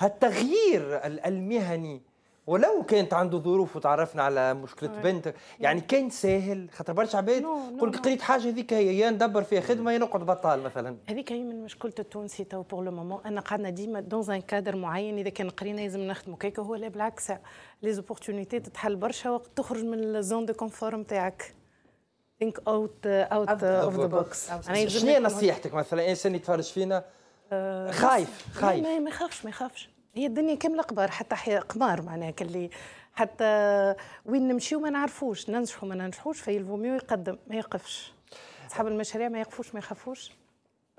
هالتغيير المهني ولو كانت عنده ظروف وتعرفنا على مشكله بنت يعني كان ساهل خاطر برشا عباد يقول لك قريت حاجه هذيك هي يا ندبر فيها خدمه يا نقعد بطال مثلا هذيك هي من مشكله التونسي تو بور لو مومون انا قعدنا ديما دون ان كادر معين اذا كان قرينا لازم نخدموا كيكا هو لا بالعكس لي زوبورتينيتي تتحل برشا وقت تخرج من الزون دو كونفور نتاعك ثينك اوت اوت اوف ذا بوكس شنو هي نصيحتك مثلا انسان يتفرج فينا آه، خايف خايف ما يخافش ما يخافش هي الدنيا كامله قبار حتى قمار معناها كلي حتى وين نمشيو ما نعرفوش ننجحوا ما ننجحوش في الفوميو يقدم ما يقفش اصحاب المشاريع ما يقفوش ما يخافوش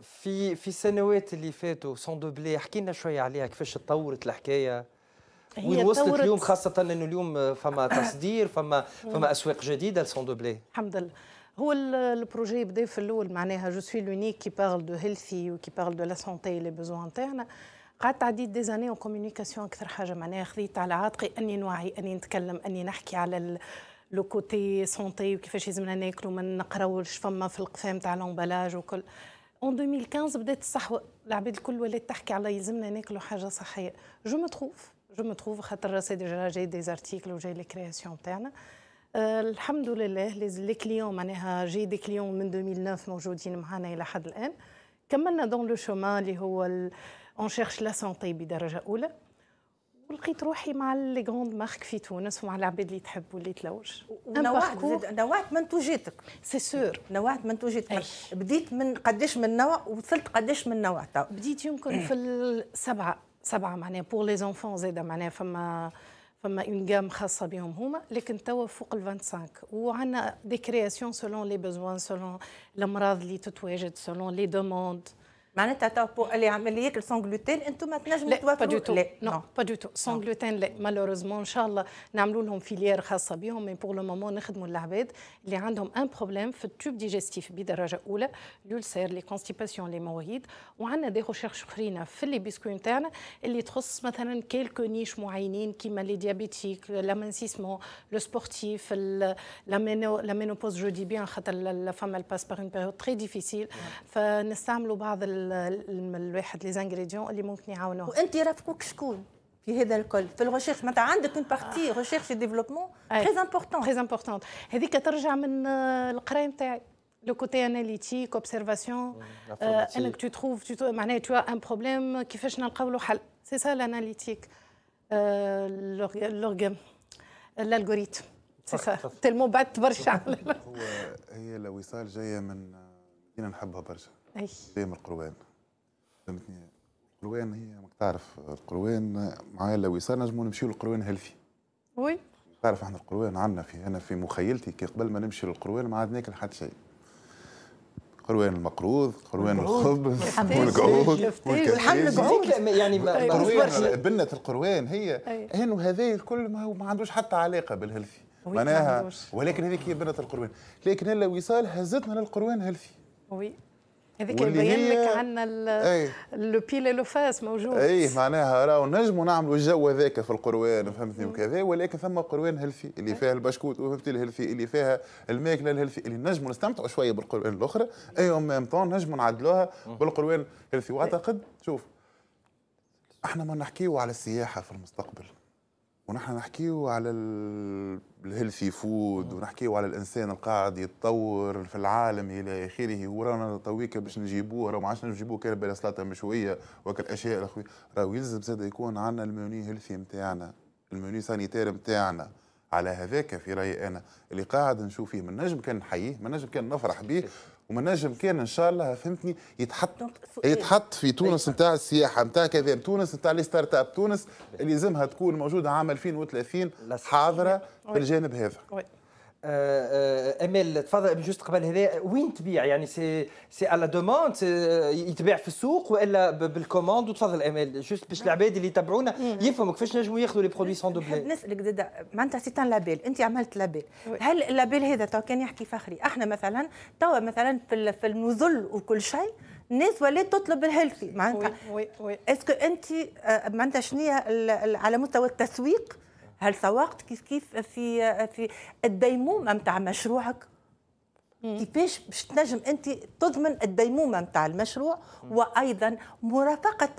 في في السنوات اللي فاتوا سون دوبلي لنا شويه عليها كيفاش تطورت الحكايه وين وصلت اليوم خاصة انه اليوم فما تصدير فما فما اسواق جديدة لسون دوبلي الحمد لله هو البروجي بدا في الاول معناها جو سوي لونيك كي بارل دو هيلثي وكي بارل دو لا سونتي لي بيزو تاعنا قعدت عديد دي زاني وكوميونيكاسيون اكثر حاجه معناها خذيت على عاتقي اني نوعي اني نتكلم اني نحكي على ال... لو كوتي سونتي وكيفاش لازمنا ناكلوا ما نقراوش فما في القفام تاع لومبلاج وكل اون 2015 بدات الصحوه العباد الكل ولات تحكي على يلزمنا ناكلوا حاجه صحيه جو مو تخوف جو مو تخوف خاطر سي ديجا جاي دي زارتيكل وجاي لي كرياسيون تاعنا الحمد لله لي كليون معناها جي دي كليون من 2009 موجودين معنا الى حد الان كملنا دون لو شومان اللي هو اون شيرش لا سونتي بدرجه اولى ولقيت روحي مع لي غروند مارك في تونس ومع العباد اللي تحب واللي تلوج ونوعت نوعت منتوجاتك سي سور نوعت منتوجاتك بديت من قداش من نوع وصلت قداش من نوع تو بديت يمكن في السبعه سبعه معناها بور لي زونفون زاده معناها فما فما اون جام خاصه بهم هما لكن توا فوق ال 25 وعندنا دي كرياسيون سولون لي بيزوان سولون الامراض اللي تتواجد سولون لي دوموند معناتها تو بو اللي عمل ياكل سون غلوتين انتم تنجموا توفروا لا با دو نو با دو تو سون غلوتين لا مالوروزمون ان شاء الله نعملوا لهم فيليير خاصه بهم مي بور لو مومون نخدموا العباد اللي عندهم ان بروبليم في التوب ديجستيف بدرجه اولى لولسير لي كونستيباسيون لي مواهيد وعندنا دي ريشيرش اخرين في لي بيسكوي نتاعنا اللي تخص مثلا كيلكو نيش معينين كيما لي ديابيتيك لامانسيسمون لو سبورتيف لا مينوبوز جو دي بيان خاطر لا فما باس باغ اون بيريود تري ديفيسيل فنستعملوا بعض ال الواحد لي زانغريديون اللي ممكن يعاونوه وانت رافقوك شكون في هذا الكل في الريشيرش معناتها عندك اون بارتي في ديفلوبمون تري امبورتون تري امبورتون هذيك ترجع من آه، القرايه نتاعي لو كوتي اناليتيك observation, آه، انك تو تروف معناها تو ان بروبليم كيفاش نلقاو له حل سي سا الاناليتيك euh, الالغوريتم C'est ça. برشا هي الوصال جايه من آه، مدينه نحبها برشا اي من القروان فهمتني القروان هي ما تعرف القروان معايا لو يصير نجمو نمشيو للقروان هلفي وي تعرف احنا القروان عندنا في انا في مخيلتي كي قبل ما نمشي للقروان ما عاد ناكل حتى شيء قروان المقروض قروان الخبز والقعود والحمل القعود يعني بنة القروان هي انه هذا الكل ما, هو ما عندوش حتى علاقه بالهلفي معناها ولكن هذيك هي بنة القروان لكن هلا وصال هزتنا للقروان هلفي وي هذيك يبين لك عندنا إيه. لو بيل لو فاس موجود اي معناها راهو نجموا نعملوا الجو هذاك في القروان فهمتني وكذا ولكن ثم قروان إيه. هلفي اللي فيها البشكوت فهمتي الهلفي اللي فيها الماكله الهلفي اللي نجموا نستمتعوا شويه بالقروان الاخرى اي اون ميم طون نجموا نعدلوها بالقروان الهلفي إيه. واعتقد شوف احنا ما نحكيو على السياحه في المستقبل ونحن نحكيو على ال... بالهيلثي آه. فود ونحكيو على الانسان القاعد يتطور في العالم الى اخره ورانا تويكا باش نجيبوه راه ما عادش نجيبوه كان بلا سلطه مشويه وكل اشياء اخوي راه يلزم زاد يكون عندنا الموني هيلثي نتاعنا الموني سانيتير نتاعنا على هذاك في رايي انا اللي قاعد نشوف فيه من نجم كان نحييه من نجم كان نفرح به ومناش كان ان شاء الله فهمتني يتحط يتحط في تونس أيوة. نتاع السياحه نتاع كذا تونس نتاع لي ستارت اب تونس أيوة. اللي لازمها تكون موجوده عام 2030 حاضره في الجانب هذا آه، آه، آه، امل تفضل جوست قبل هذا وين تبيع يعني سي سي على دوموند يتباع في السوق والا بالكوموند وتفضل امال جوست باش العباد اللي يتبعونا يفهموا كيفاش نجموا ياخذوا لي برودوي سون دوبلي نسالك زاد معناتها سي ان لابيل انت عملت لابيل هل اللابيل هذا تو كان يحكي فخري احنا مثلا توا مثلا في النزل وكل شيء الناس ولات تطلب الهيلثي معناتها اسكو انت معناتها شنو على مستوى التسويق هل سوقت كيف كيف في في الديمومه نتاع مشروعك كيفاش باش تنجم انت تضمن الديمومه نتاع المشروع وايضا مرافقه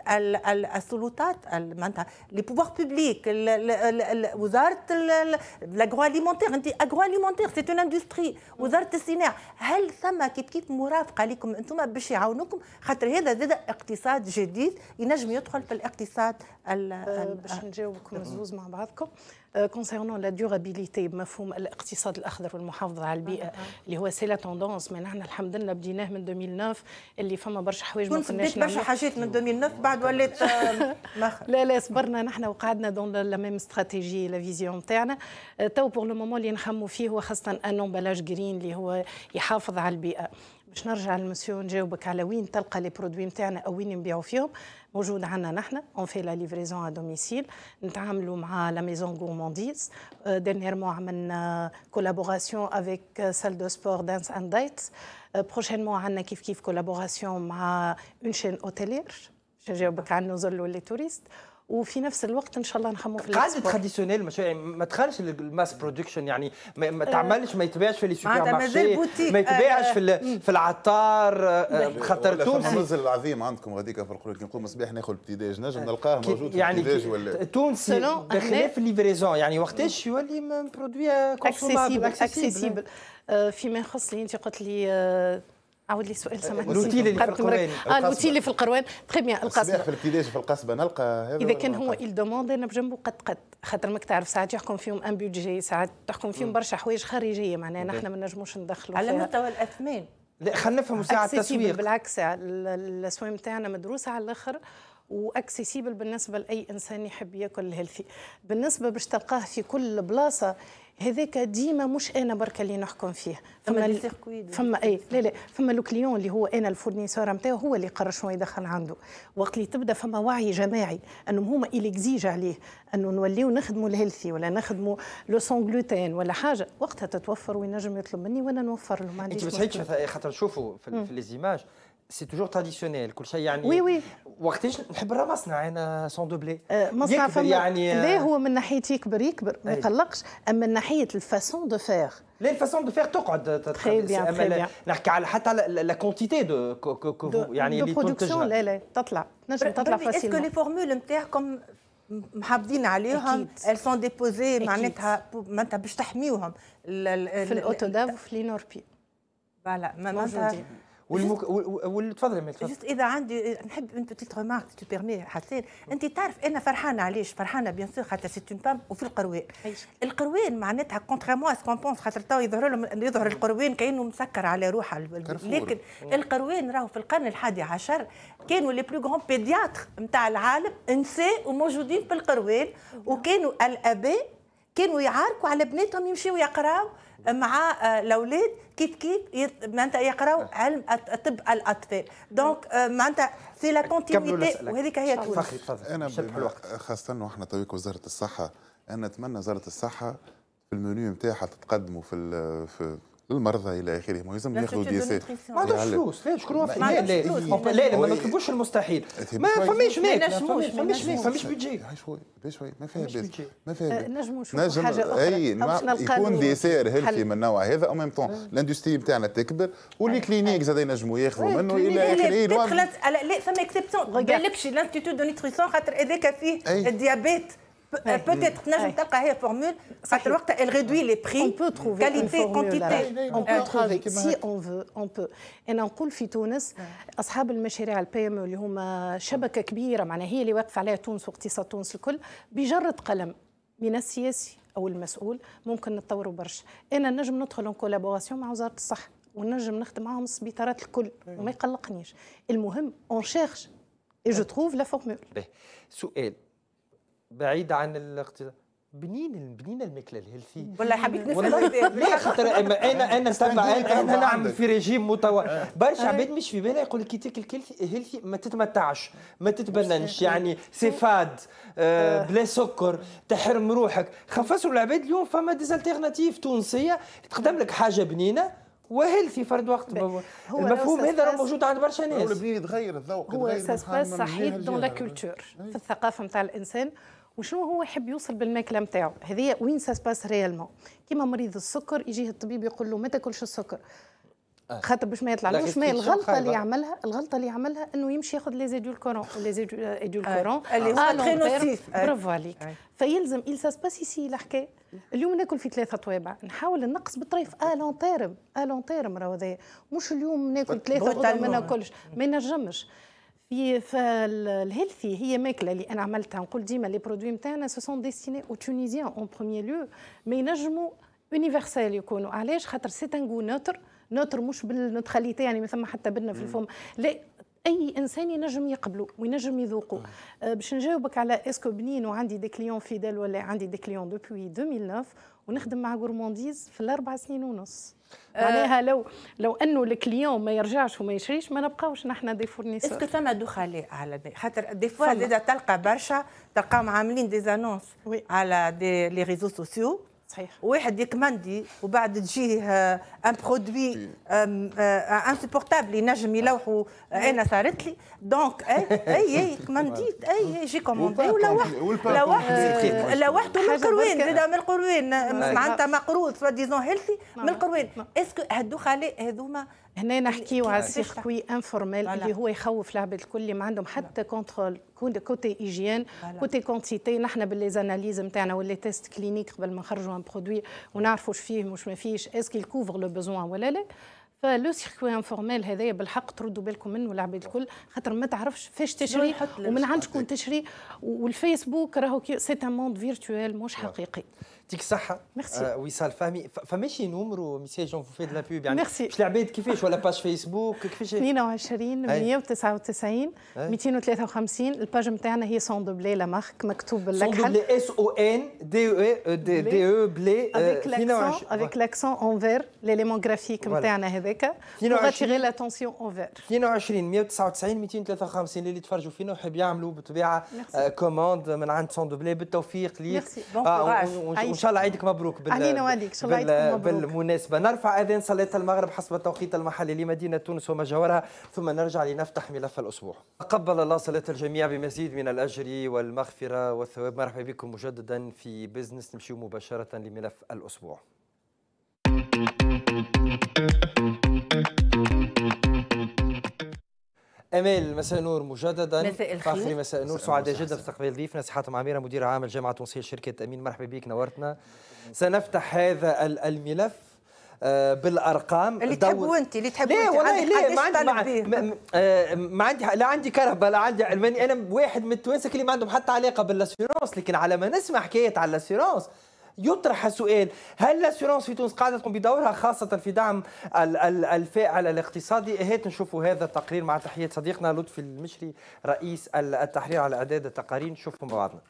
السلطات معناتها لي بوفوار بوبليك وزاره لاغرو اليمونتيغ انت اغرو اليمونتيغ سي اون اندستري وزاره الصناعه هل ثم كيف كيف مرافقه لكم انتم باش يعاونوكم خاطر هذا زاد اقتصاد جديد ينجم يدخل في الاقتصاد آه، باش نجاوبكم آه. زوز مع بعضكم كونسيرنون لا ديورابيليتي بمفهوم الاقتصاد الاخضر والمحافظه على البيئه اللي هو سي لا توندونس ما نحن الحمد لله بديناه من 2009 اللي فما برشا حوايج ما كناش برشا حاجات من 2009 بعد ولات لا لا صبرنا نحن وقعدنا دون لا ميم استراتيجي لا فيزيون تاعنا تو بور لو مومون اللي نخمو فيه هو خاصه ان امبلاج جرين اللي هو يحافظ على البيئه باش نرجع للمسيو نجاوبك على وين تلقى لي برودوي نتاعنا او وين نبيعوا فيهم Bonjour, on fait la livraison à domicile. On avec la maison gourmandise. Euh, dernièrement, on a une collaboration avec la euh, salle de sport Dance and Dates. Euh, prochainement, on a une collaboration avec une chaîne hôtelière. Je vais vous nos de touristes. وفي نفس الوقت ان شاء الله نخمو في قاعده تراديسيونيل يعني ما تدخلش الماس برودكشن يعني ما, ما يعني آه، تعملش ما يتباعش في لي سوبر مارشي ما يتباعش آه، في, آه، في العطار خاطر تونسي المنزل العظيم عندكم هذيك في القرود كي نقول مصباح ناخذ بتي ديج نجم نلقاه موجود يعني في ديج ولا تونس بخلاف الليفريزون يعني وقتاش يولي برودوي اكسيسيبل اكسيسيبل فيما يخص اللي انت قلت لي عاود لي سؤال سامحني لوتي اللي في القروان اه لوتي اللي في القروان تخي بيان القصبه في الابتدائي في القصبه نلقى هذا اذا كان هو ايل دوموند انا بجنبه قد قد خاطر ماك تعرف ساعات يحكم فيهم ان بيودجي ساعات تحكم فيهم برشا حوايج خارجيه معناها نحن ما نجموش ندخلوا على مستوى الاثمان لا خلينا نفهموا ساعه التسويق بالعكس الاسواق نتاعنا مدروسه على الاخر واكسيسيبل بالنسبه لاي انسان يحب ياكل هيلثي بالنسبه باش تلقاه في كل بلاصه هذاك ديما مش انا برك اللي نحكم فيه فما فما اي لا لا فما لو كليون اللي هو انا الفورنيسور نتاعو هو اللي قرر شنو يدخل عنده وقت اللي تبدا فما وعي جماعي انهم هما اكزيج عليه انه نوليو نخدموا الهيلثي ولا نخدموا لو سون جلوتين ولا حاجه وقتها تتوفر وينجم يطلب مني وانا نوفر له ما عنديش انت ما خاطر نشوفوا في, في ليزيماج سي توجور traditionnel كل شيء يعني وي وي وقتاش نحب مصنع انا سون دوبلي أه، مصنع يكبر يعني أه. لا هو من ناحيه يكبر يكبر ما يقلقش اما من ناحيه الفاسون دو فيغ لا الفاسون دو فيغ تقعد تري بيان تري بيان نحكي على حتى لا كونتيتي دو يعني دو برودكسيون لا لا تطلع تنجم تطلع فاسيلمون اسكو لي فورمول نتاعكم محافظين عليهم اكيد سون ديبوزي معناتها معناتها باش تحميوهم في الاوتوداف وفي لينوربي فوالا ما معناتها والمك... وال... تفضل يا جست اذا عندي نحب انت تلت ريمارك تو بيرمي حسين انت تعرف انا فرحانه علاش فرحانه بيان سور خاطر سي اون بام وفي القروان القروان معناتها كونترامون اسكو بونس خاطر تو يظهر لهم يظهر القروان كانه مسكر على روحه لكن القروان راهو في القرن الحادي عشر كانوا لي بلو كرون بيدياتر نتاع العالم نساء وموجودين في القروان وكانوا الاباء كانوا يعاركوا على بناتهم يمشيوا يقراوا مع آه، الاولاد كيف كيف معناتها يقراوا آه. علم طب الاطفال دونك آه. معناتها سي لا كونتينيتي وهذيك هي تونس انا خاصه احنا تويك وزاره الصحه انا نتمنى وزاره الصحه في المنيو نتاعها تتقدموا في, في المرضى الى اخره ما يلزم ياخذوا سي ما عندهمش فلوس لا شكون وافق لا لا لا ما نطلبوش المستحيل ما فماش ما فماش ما فماش بيجي شوي شوي ما فيها باس ما فيها نجم نجم اي يكون ديسير هيلثي من النوع هذا او ميم طون الاندستري نتاعنا تكبر واللي كلينيك زاد ينجموا ياخذوا منه الى اخره لا فما اكسبسيون بالكش لانستيتو دو نيتريسيون خاطر هذاك فيه الديابيت Euh, peut-être que تنجم تلقى هي formule, خاطر وقتها elle réduit les prix on peut trouver qualité quantité on peut trouver si on veut on peut Et on Tunis, انا نقول في تونس اصحاب المشاريع البي ام اللي هما شبكه كبيره معناها هي اللي واقفه عليها تونس واقتصاد تونس الكل بجره قلم من السياسي او المسؤول ممكن نتطوروا برشا انا نجم ندخل ان كولابوراسيون مع وزاره الصحه ونجم نخدم معاهم السبيطارات الكل وما يقلقنيش المهم اون شيرش اي جو تروف لا فورمول سؤال بعيد عن الاقتصاد بنين بنين الماكله الهيلثي والله حبيت نسال خاطر انا انا سامع انا, أنا نعمل في ريجيم متوقع آه. برشا آه. عباد مش في بالها يقول لك كي تاكل هيلثي ما تتمتعش ما تتبننش آه. يعني سي فاد بلا سكر تحرم روحك خفصوا العباد اليوم فما ديزالتيرناتيف تونسيه تقدم لك حاجه بنينه وهيلثي فرد وقت المفهوم هذا راه موجود عند برشا ناس هو يتغير الذوق هو سا دون لا كولتور في إيه. الثقافه نتاع الانسان وشنو هو يحب يوصل بالماكله نتاعو هذه وين سا سباس ريالمون كيما مريض السكر يجيه الطبيب يقول له ما تاكلش السكر آه. خاطر باش ما يطلعلوش ما الغلطه اللي يعملها الغلطه اللي يعملها انه يمشي ياخذ لي كورون لي كورون اللي هو تري نوسيف برافو عليك فيلزم il سا سباس ici الحكايه اليوم ناكل في ثلاثه طوابع نحاول نقص بطريف ا لون تيرم ا تيرم راهو مش اليوم ناكل ثلاثه ما ناكلش ما نجمش الهيلثي هي ماكله اللي انا عملتها نقول ديما لي برودوي نتاعنا سو سون ديستيني او تونيزيان اون بروميي ليو مي ينجموا يونيفرسال يكونوا علاش خاطر سي تانغو نوتر نوتر مش بالنوتراليتي يعني ما ثم حتى بدنا في الفم لا اي انسان ينجم يقبلو وينجم يذوقو أه، باش نجاوبك على اسكو بنين وعندي دي كليون فيدال ولا عندي دي كليون دوبوي 2009 ونخدم مع غورمونديز في الاربع سنين ونص معناها لو لو انه الكليون ما يرجعش وما يشريش ما نبقاوش نحن دي فورنيسور اسكو ثم دو على دي خاطر دي فوا تلقى برشا تلقاهم عاملين دي زانونس على دي لي ريزو سوسيو صحيح واحد يكمندي وبعد تجيه ان برودوي انسبورتابل ينجم آه. يلوحوا انا صارت لي دونك اي اي كمانديت اي جي كوموندي ولوحت لوحت آه، لوحت من القروين زاد من القروين آه. معناتها مقروض سوا ديزون هيلثي من نعم. القروين اسكو نعم. هادو خالي هذوما هنا نحكيو على السيركوي انفورميل اللي هو يخوف العباد الكل اللي ما عندهم حتى كونترول كوتي ايجيان كوتي كونتيتي نحن بالليزاناليز نتاعنا واللي تيست كلينيك قبل ما نخرجوا ان برودوي ونعرفوا فيه واش ما فيهش اسكي كوفر لو بوزوان ولا لا فلو سيركوي انفورميل هذايا بالحق تردوا بالكم منه العباد الكل خاطر ما تعرفش فاش تشري ومن عند شكون تشري والفيسبوك راهو سيت ان موند فيرتوال مش حقيقي يعطيك الصحة آه، ميرسي وصال فهمي فماشي نومرو ميسي جون في دو لا بوب يعني ميرسي باش العباد كيفاش ولا باج فيسبوك كيفاش 22 199 253 الباج نتاعنا هي سون دوبلي لا مارك مكتوب باللكحل سون دوبلي اس او ان دي او اي دي او بلي افيك لاكسون انفير ليليمون جرافيك نتاعنا هذاك 22 اتيغي لاتونسيون انفير 22 199 253 اللي تفرجوا فينا وحاب يعملوا بطبيعه كوموند من عند سون دوبلي بالتوفيق ليك ميرسي بون كوراج وان شاء الله عيدك مبروك بال... علينا وعليك ان شاء الله عيدك مبروك بالمناسبه نرفع اذان صلاه المغرب حسب التوقيت المحلي لمدينه تونس وما جاورها ثم نرجع لنفتح ملف الاسبوع تقبل الله صلاه الجميع بمزيد من الاجر والمغفره والثواب مرحبا بكم مجددا في بزنس نمشي مباشره لملف الاسبوع امال مساء نور مجددا مساء الخير فخري مساء نور سعداء جدا باستقبال ضيفنا سحات معميره مدير عام الجامعه التونسيه لشركه تامين مرحبا بك نورتنا سنفتح هذا الملف آه، بالارقام اللي تحبوا انت اللي تحبوا انت والله ليه ما عندي ما, ما, آه، ما عندي لا عندي كهرباء لا عندي علماني انا واحد من التوانسه اللي ما عندهم حتى علاقه بالاسيرونس لكن على ما نسمع حكايه على الاسيرونس يطرح السؤال هل لاسيورونس في تونس قاعده تقوم بدورها خاصه في دعم الفاعل الاقتصادي إيه، هات نشوفوا هذا التقرير مع تحيه صديقنا لطفي المشري رئيس التحرير على اعداد التقارير نشوفوا مع بعضنا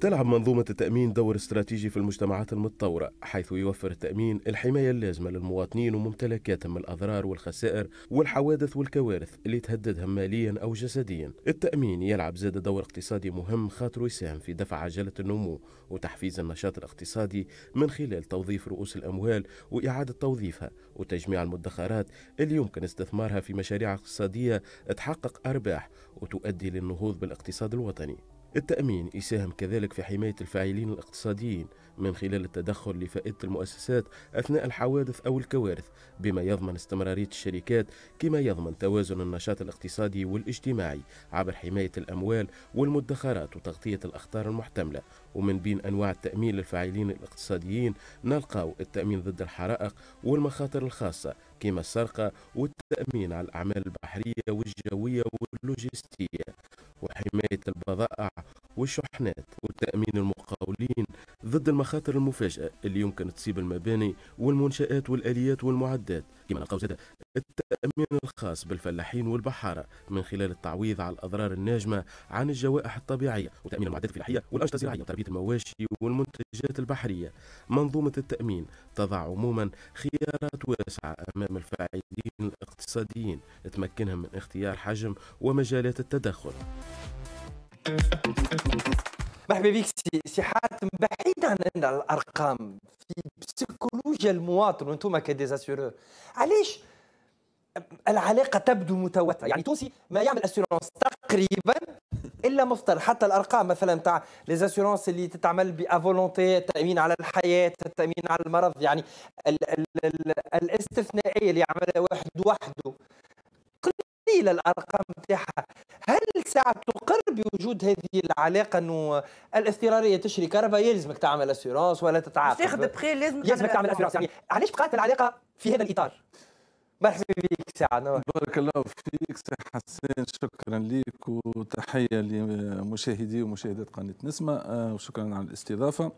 تلعب منظومة التأمين دور استراتيجي في المجتمعات المتطورة حيث يوفر التأمين الحماية اللازمة للمواطنين وممتلكاتهم من الأضرار والخسائر والحوادث والكوارث اللي تهددها ماليا أو جسديا التأمين يلعب زاد دور اقتصادي مهم خاطر يساهم في دفع عجلة النمو وتحفيز النشاط الاقتصادي من خلال توظيف رؤوس الأموال وإعادة توظيفها وتجميع المدخرات اللي يمكن استثمارها في مشاريع اقتصادية تحقق أرباح وتؤدي للنهوض بالاقتصاد الوطني التأمين يساهم كذلك في حماية الفاعلين الاقتصاديين من خلال التدخل لفائدة المؤسسات أثناء الحوادث أو الكوارث بما يضمن استمرارية الشركات كما يضمن توازن النشاط الاقتصادي والاجتماعي عبر حماية الأموال والمدخرات وتغطية الأخطار المحتملة ومن بين أنواع التأمين للفاعلين الاقتصاديين نلقاو التأمين ضد الحرائق والمخاطر الخاصة كما السرقة والتأمين على الأعمال البحرية والجوية واللوجستية وحماية البضائع والشحنات والتأمين المقاولين ضد المخاطر المفاجئة اللي يمكن تصيب المباني والمنشآت والآليات والمعدات كما نلقاو زاد التأمين الخاص بالفلاحين والبحارة من خلال التعويض على الأضرار الناجمة عن الجوائح الطبيعية وتأمين المعدات الفلاحية والأنشطة الزراعية وتربية المواشي والمنتجات البحرية منظومة التأمين تضع عموما خيارات واسعة أمام الفاعلين الاقتصاديين تمكنهم من اختيار حجم ومجالات التدخل مرحبا بك سي حاتم بعيد عن الارقام في بسيكولوجيا المواطن وانتم كديزاسيور علاش العلاقه تبدو متوتره يعني تونسي ما يعمل اسيورونس تقريبا الا مفطر حتى الارقام مثلا تاع ليزاسيورونس اللي تتعمل بافولونتي التامين على الحياه التامين على المرض يعني ال ال ال الاستثنائيه اللي يعملها واحد وحده قليله الارقام تاعها هل ساعه تقر بوجود هذه العلاقه انه الاضطراريه تشري كهرباء يلزمك تعمل اسيرونس ولا تتعاقب تاخذ بخير لازمك يلزمك تعمل اسيرونس يعني علاش بقات العلاقه في هذا الاطار مرحبا بك نور بارك الله فيك سي حسين شكرا لك وتحيه لمشاهدي ومشاهدات قناه نسمه وشكرا آه، على الاستضافه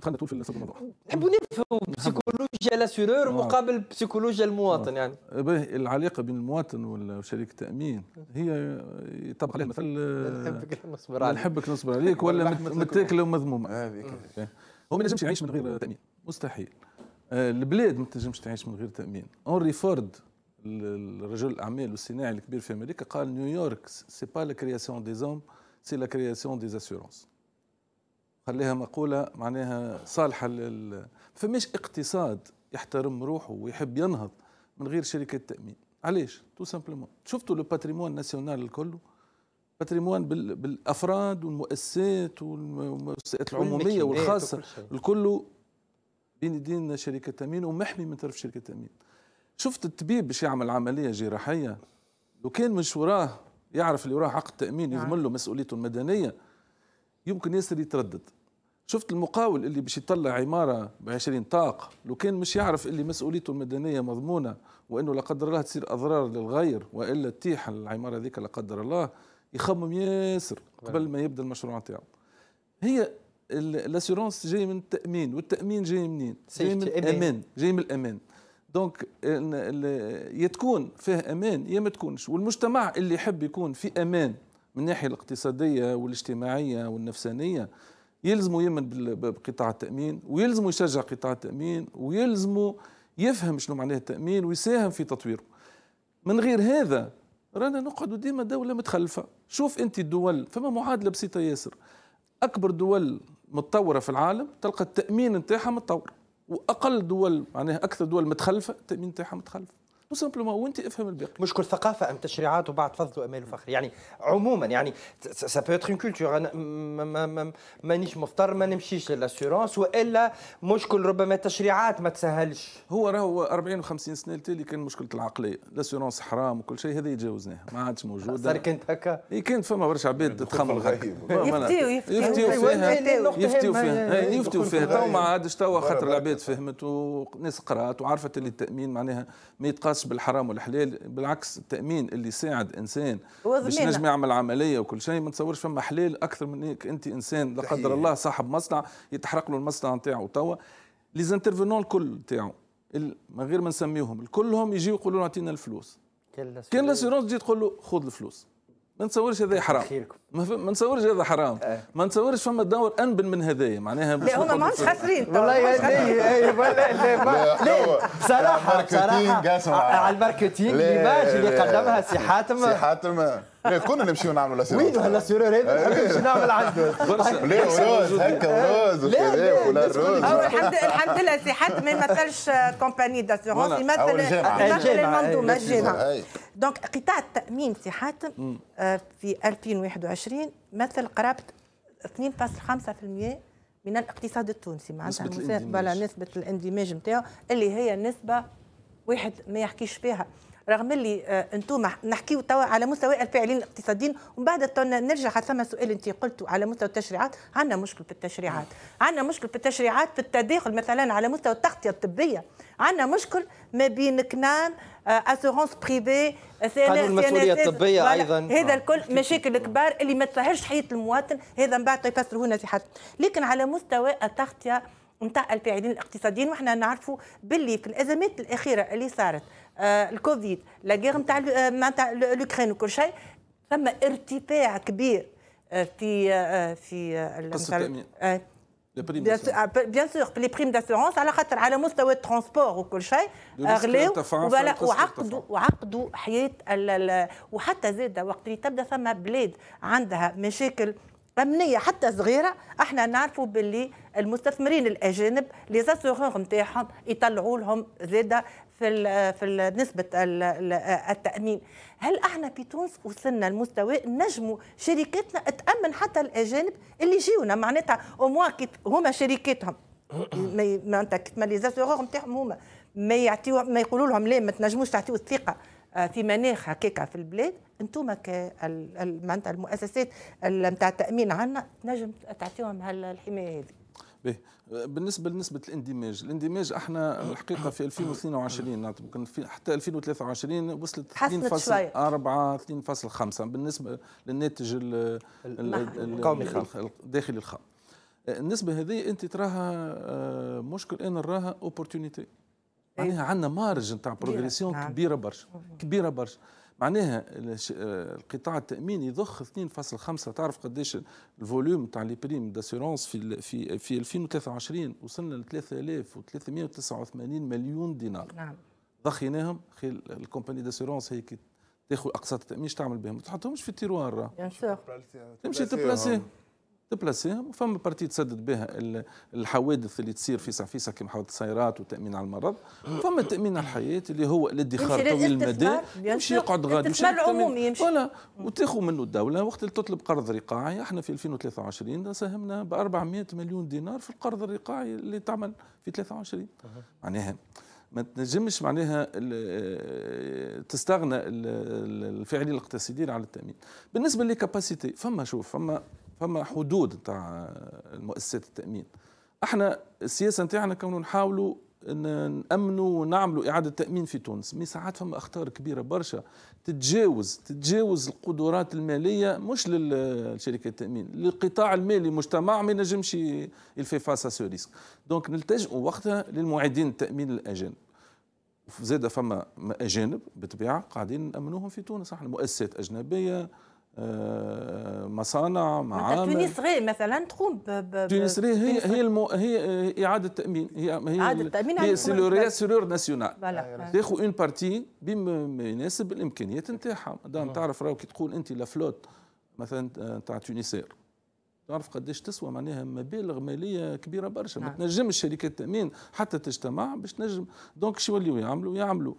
تخلى طول في الموضوع نحبوا نفهموا بسيكولوجيا لاسيرور آه. مقابل بسيكولوجيا المواطن آه. يعني أه، باهي العلاقه بين المواطن وشركه التامين هي يطبق عليها مثل نحبك نصبر عليك نحبك نصبر عليك ولا متاكله ومذمومه هو ما ينجمش يعيش من غير تامين مستحيل البلاد ما تنجمش تعيش من غير تامين اونري فورد الرجل الاعمال والصناعي الكبير في امريكا قال نيويورك سي با لا كرياسيون دي زوم سي لا كرياسيون دي اسيورونس خليها مقولة معناها صالحة لل فمش اقتصاد يحترم روحه ويحب ينهض من غير شركة تأمين علاش تو سامبلومون شفتوا لو باتريمون ناسيونال الكل باتريمون بالافراد والمؤسسات والمؤسسات العموميه والخاصه الكل بين يدين شركه تامين ومحمي من طرف شركه تامين شفت الطبيب باش يعمل عمليه جراحيه لو كان مش وراه يعرف اللي وراه عقد تامين يضمن نعم. له مسؤوليته المدنيه يمكن ياسر يتردد شفت المقاول اللي باش يطلع عماره ب 20 طاق لو كان مش يعرف اللي مسؤوليته المدنيه مضمونه وانه لا قدر الله تصير اضرار للغير والا تتيح العماره ذيك لا قدر الله يخمم ياسر قبل ما يبدا المشروع نتاعو هي الاسيرونس جاي من التامين والتامين جاي منين جاي من الامان جاي من الامان دونك يا تكون فيه امان يا ما تكونش والمجتمع اللي يحب يكون في امان من الناحيه الاقتصاديه والاجتماعيه والنفسانيه يلزموا يؤمن بقطاع التامين ويلزموا يشجع قطاع التامين ويلزموا يفهم شنو معناه التامين ويساهم في تطويره من غير هذا رانا نقعدوا ديما دوله متخلفه شوف انت الدول فما معادله بسيطه ياسر اكبر دول متطوره في العالم تلقى التامين نتاعها متطور واقل دول معناها اكثر دول متخلفه التامين نتاعها متخلف سامبلومون وانت افهم الباقي مشكل ثقافه ام تشريعات وبعد فضل امال وفخر يعني عموما يعني سا بيتر اون كولتور انا مانيش مضطر ما نمشيش للاسيورونس والا مشكل ربما تشريعات ما تسهلش هو راهو 40 و50 سنه اللي كان مشكله العقليه الاسيورونس حرام وكل شيء هذا يتجاوزناه ما عادش موجود صار كنت هكا اي كانت فما برشا عباد تخمل يفتيو يفتيو فيها يفتيو أيوة، فيها يفتيو فيها تو ما عادش تو خاطر العباد فهمت وناس قرات وعرفت اللي التامين معناها ما يتقاس خاص بالحرام والحلال بالعكس التامين اللي يساعد انسان باش نجم يعمل عمليه وكل شيء ما نتصورش فما حلال اكثر من انك انت انسان لا قدر الله صاحب مصنع يتحرق له المصنع نتاعو توا ليزانترفينون الكل نتاعو من غير ما نسميهم الكلهم يجيو يقولوا له اعطينا الفلوس كان لاسيرونس تجي تقول له خذ الفلوس ما نتصورش هذا حرام خيركم ما نصورش هذا حرام إيه. ما نصورش فما دور انبن من هذايا معناها لا هما ماهمش خاسرين والله اي إيه، لا لا بصراحه بصراحه على الماركتينغ ليماج اللي قدمها سي حاتم سي حاتم لا كنا نمشيو نعملوا لاسيرور وين هالاسيرور إيه. هذا نمشي نعمل عنده لا روز هكا روز ولا روز الحمد الحمد لله سي حاتم ما يمثلش كومباني داسيورونس يمثل يمثل المنظومه الجامعه دونك قطاع التامين سي حاتم آه، في 2021 2020 مثل قرابة 2.5% من الاقتصاد التونسي معناتها نسبة, نسبة الاندماج نتاعو اللي هي نسبة واحد ما يحكيش فيها رغم اللي آه، انتم نحكيو توا على مستوى الفاعلين الاقتصاديين ومن بعد نرجع ثم سؤال انت قلتوا على مستوى التشريعات عندنا مشكل في التشريعات عندنا مشكل في التشريعات في التداخل مثلا على مستوى التغطيه الطبيه عندنا مشكل ما بين كنان آه، آه، اسورونس بريفي قانون المسؤوليه الطبيه ايضا هذا الكل مشاكل كبار اللي ما تسهلش حياه المواطن هذا من بعد يفسر لنا في حد لكن على مستوى التغطيه نتاع الفاعلين الاقتصاديين وحنا نعرفوا باللي في الازمات الاخيره اللي صارت آه الكوفيد لا غير نتاع نتاع لوكرين وكل شيء ثم ارتفاع كبير آه، في آه، آه، في قصه التامين بيان سور لي بريم داسورونس على خاطر على مستوى الترونسبور وكل شيء اغلاو وعقدوا وعقدوا حياه وحتى زاده وقت اللي تبدا ثم بلاد عندها مشاكل امنيه حتى صغيره احنا نعرفوا باللي المستثمرين الاجانب لي زاسيغور نتاعهم يطلعوا لهم زاده في في نسبه التامين هل احنا في تونس وصلنا لمستوى نجموا شركاتنا تامن حتى الاجانب اللي يجيونا معناتها اوموا هما شركاتهم معناتها كيما لي زاسيغور نتاعهم هما ما يعطيو ما يقولوا لهم لا ما تنجموش تعطيو الثقه آه، في مناخ هكاك في البلاد انتم معناتها المؤسسات نتاع التامين عندنا تنجم تعطيهم هالحمايه هذه به بالنسبه لنسبه الاندماج الاندماج احنا الحقيقه في 2022 كان في حتى 2023 وصلت 2.4 2.5 بالنسبه للناتج القومي الداخلي الخام النسبه هذه انت تراها آه، مشكل انا نراها اوبورتونيتي معناها إيه؟ عندنا مارج نتاع بروغريسيون نعم. كبيره برشا كبيره برشا معناها آه، القطاع التامين يضخ 2.5 تعرف قداش الفوليوم تاع لي بريم داسيورونس في في في 2023 وصلنا ل 3389 مليون دينار نعم ضخيناهم خلال الكومباني داسيورونس هي تاخذ اقساط التامين تعمل بهم ما تحطهمش في التيروار بيان سور تمشي تبلاسيهم تبلاسيهم فما بارتي تسدد بها الحوادث اللي تصير في سعفيسة كما حوادث السيارات وتامين على المرض فما تامين على الحياه اللي هو الادخار طويل المدى يمشي يقعد غادي يمشي العمومي يمشي ولا وتاخذ منه الدوله وقت اللي تطلب قرض رقاعي احنا في 2023 ساهمنا ب 400 مليون دينار في القرض الرقاعي اللي تعمل في 23 معناها ما تنجمش معناها تستغنى الفاعلين الاقتصاديين على التامين بالنسبه للكاباسيتي فما شوف فما فما حدود نتاع مؤسسات التامين احنا السياسه نتاعنا كونوا نحاولوا ان نامنوا ونعملوا اعاده تامين في تونس مي ساعات فما اخطار كبيره برشا تتجاوز تتجاوز القدرات الماليه مش للشركه التامين للقطاع المالي مجتمع ما ينجمش يلفي فاس سو ريسك دونك نلتجئوا وقتها للمعيدين التامين الاجانب زاد فما اجانب بالطبيعه قاعدين نامنوهم في تونس احنا مؤسسات اجنبيه آه، مصانع معامل تونس ري مثلا تقوم تونس ري هي هي المو... هي اعاده تامين هي هي اعاده تامين هي سيلوريا سيلور ناسيونال تاخذ اون بارتي بما يناسب الامكانيات نتاعها مادام نعم. تعرف راهو كي تقول انت لا فلوت مثلا تاع تونسير تعرف قداش تسوى معناها مبالغ ماليه كبيره برشا ما نعم. تنجمش شركات التامين حتى تجتمع باش تنجم دونك شو يوليو يعملوا يعملوا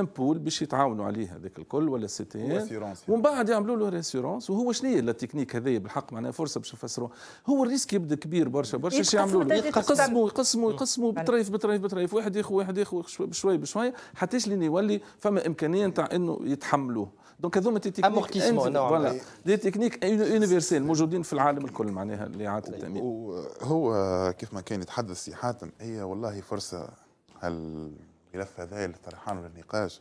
ان بول باش يتعاونوا عليه هذاك الكل ولا الستيان يعني. ومن بعد يعملوا له ريسيرونس وهو شنو هي التكنيك هذايا بالحق معناها فرصه باش نفسروا هو الريسك يبدا كبير برشا برشا باش يعملوا له يقسموا يقسموا يقسموا بطريف بطريف بطريف واحد ياخذ واحد ياخذ بشوي بشوي حتى لين يولي فما امكانيه نتاع انه يتحملوه دونك هذوما تي تكنيك فوالا دي تكنيك يونيفرسال موجودين في العالم الكل معناها اللي اعاده طيب. التامين هو كيف ما كان يتحدث سي حاتم هي والله فرصه هل الملف هذا اللي طرحناه للنقاش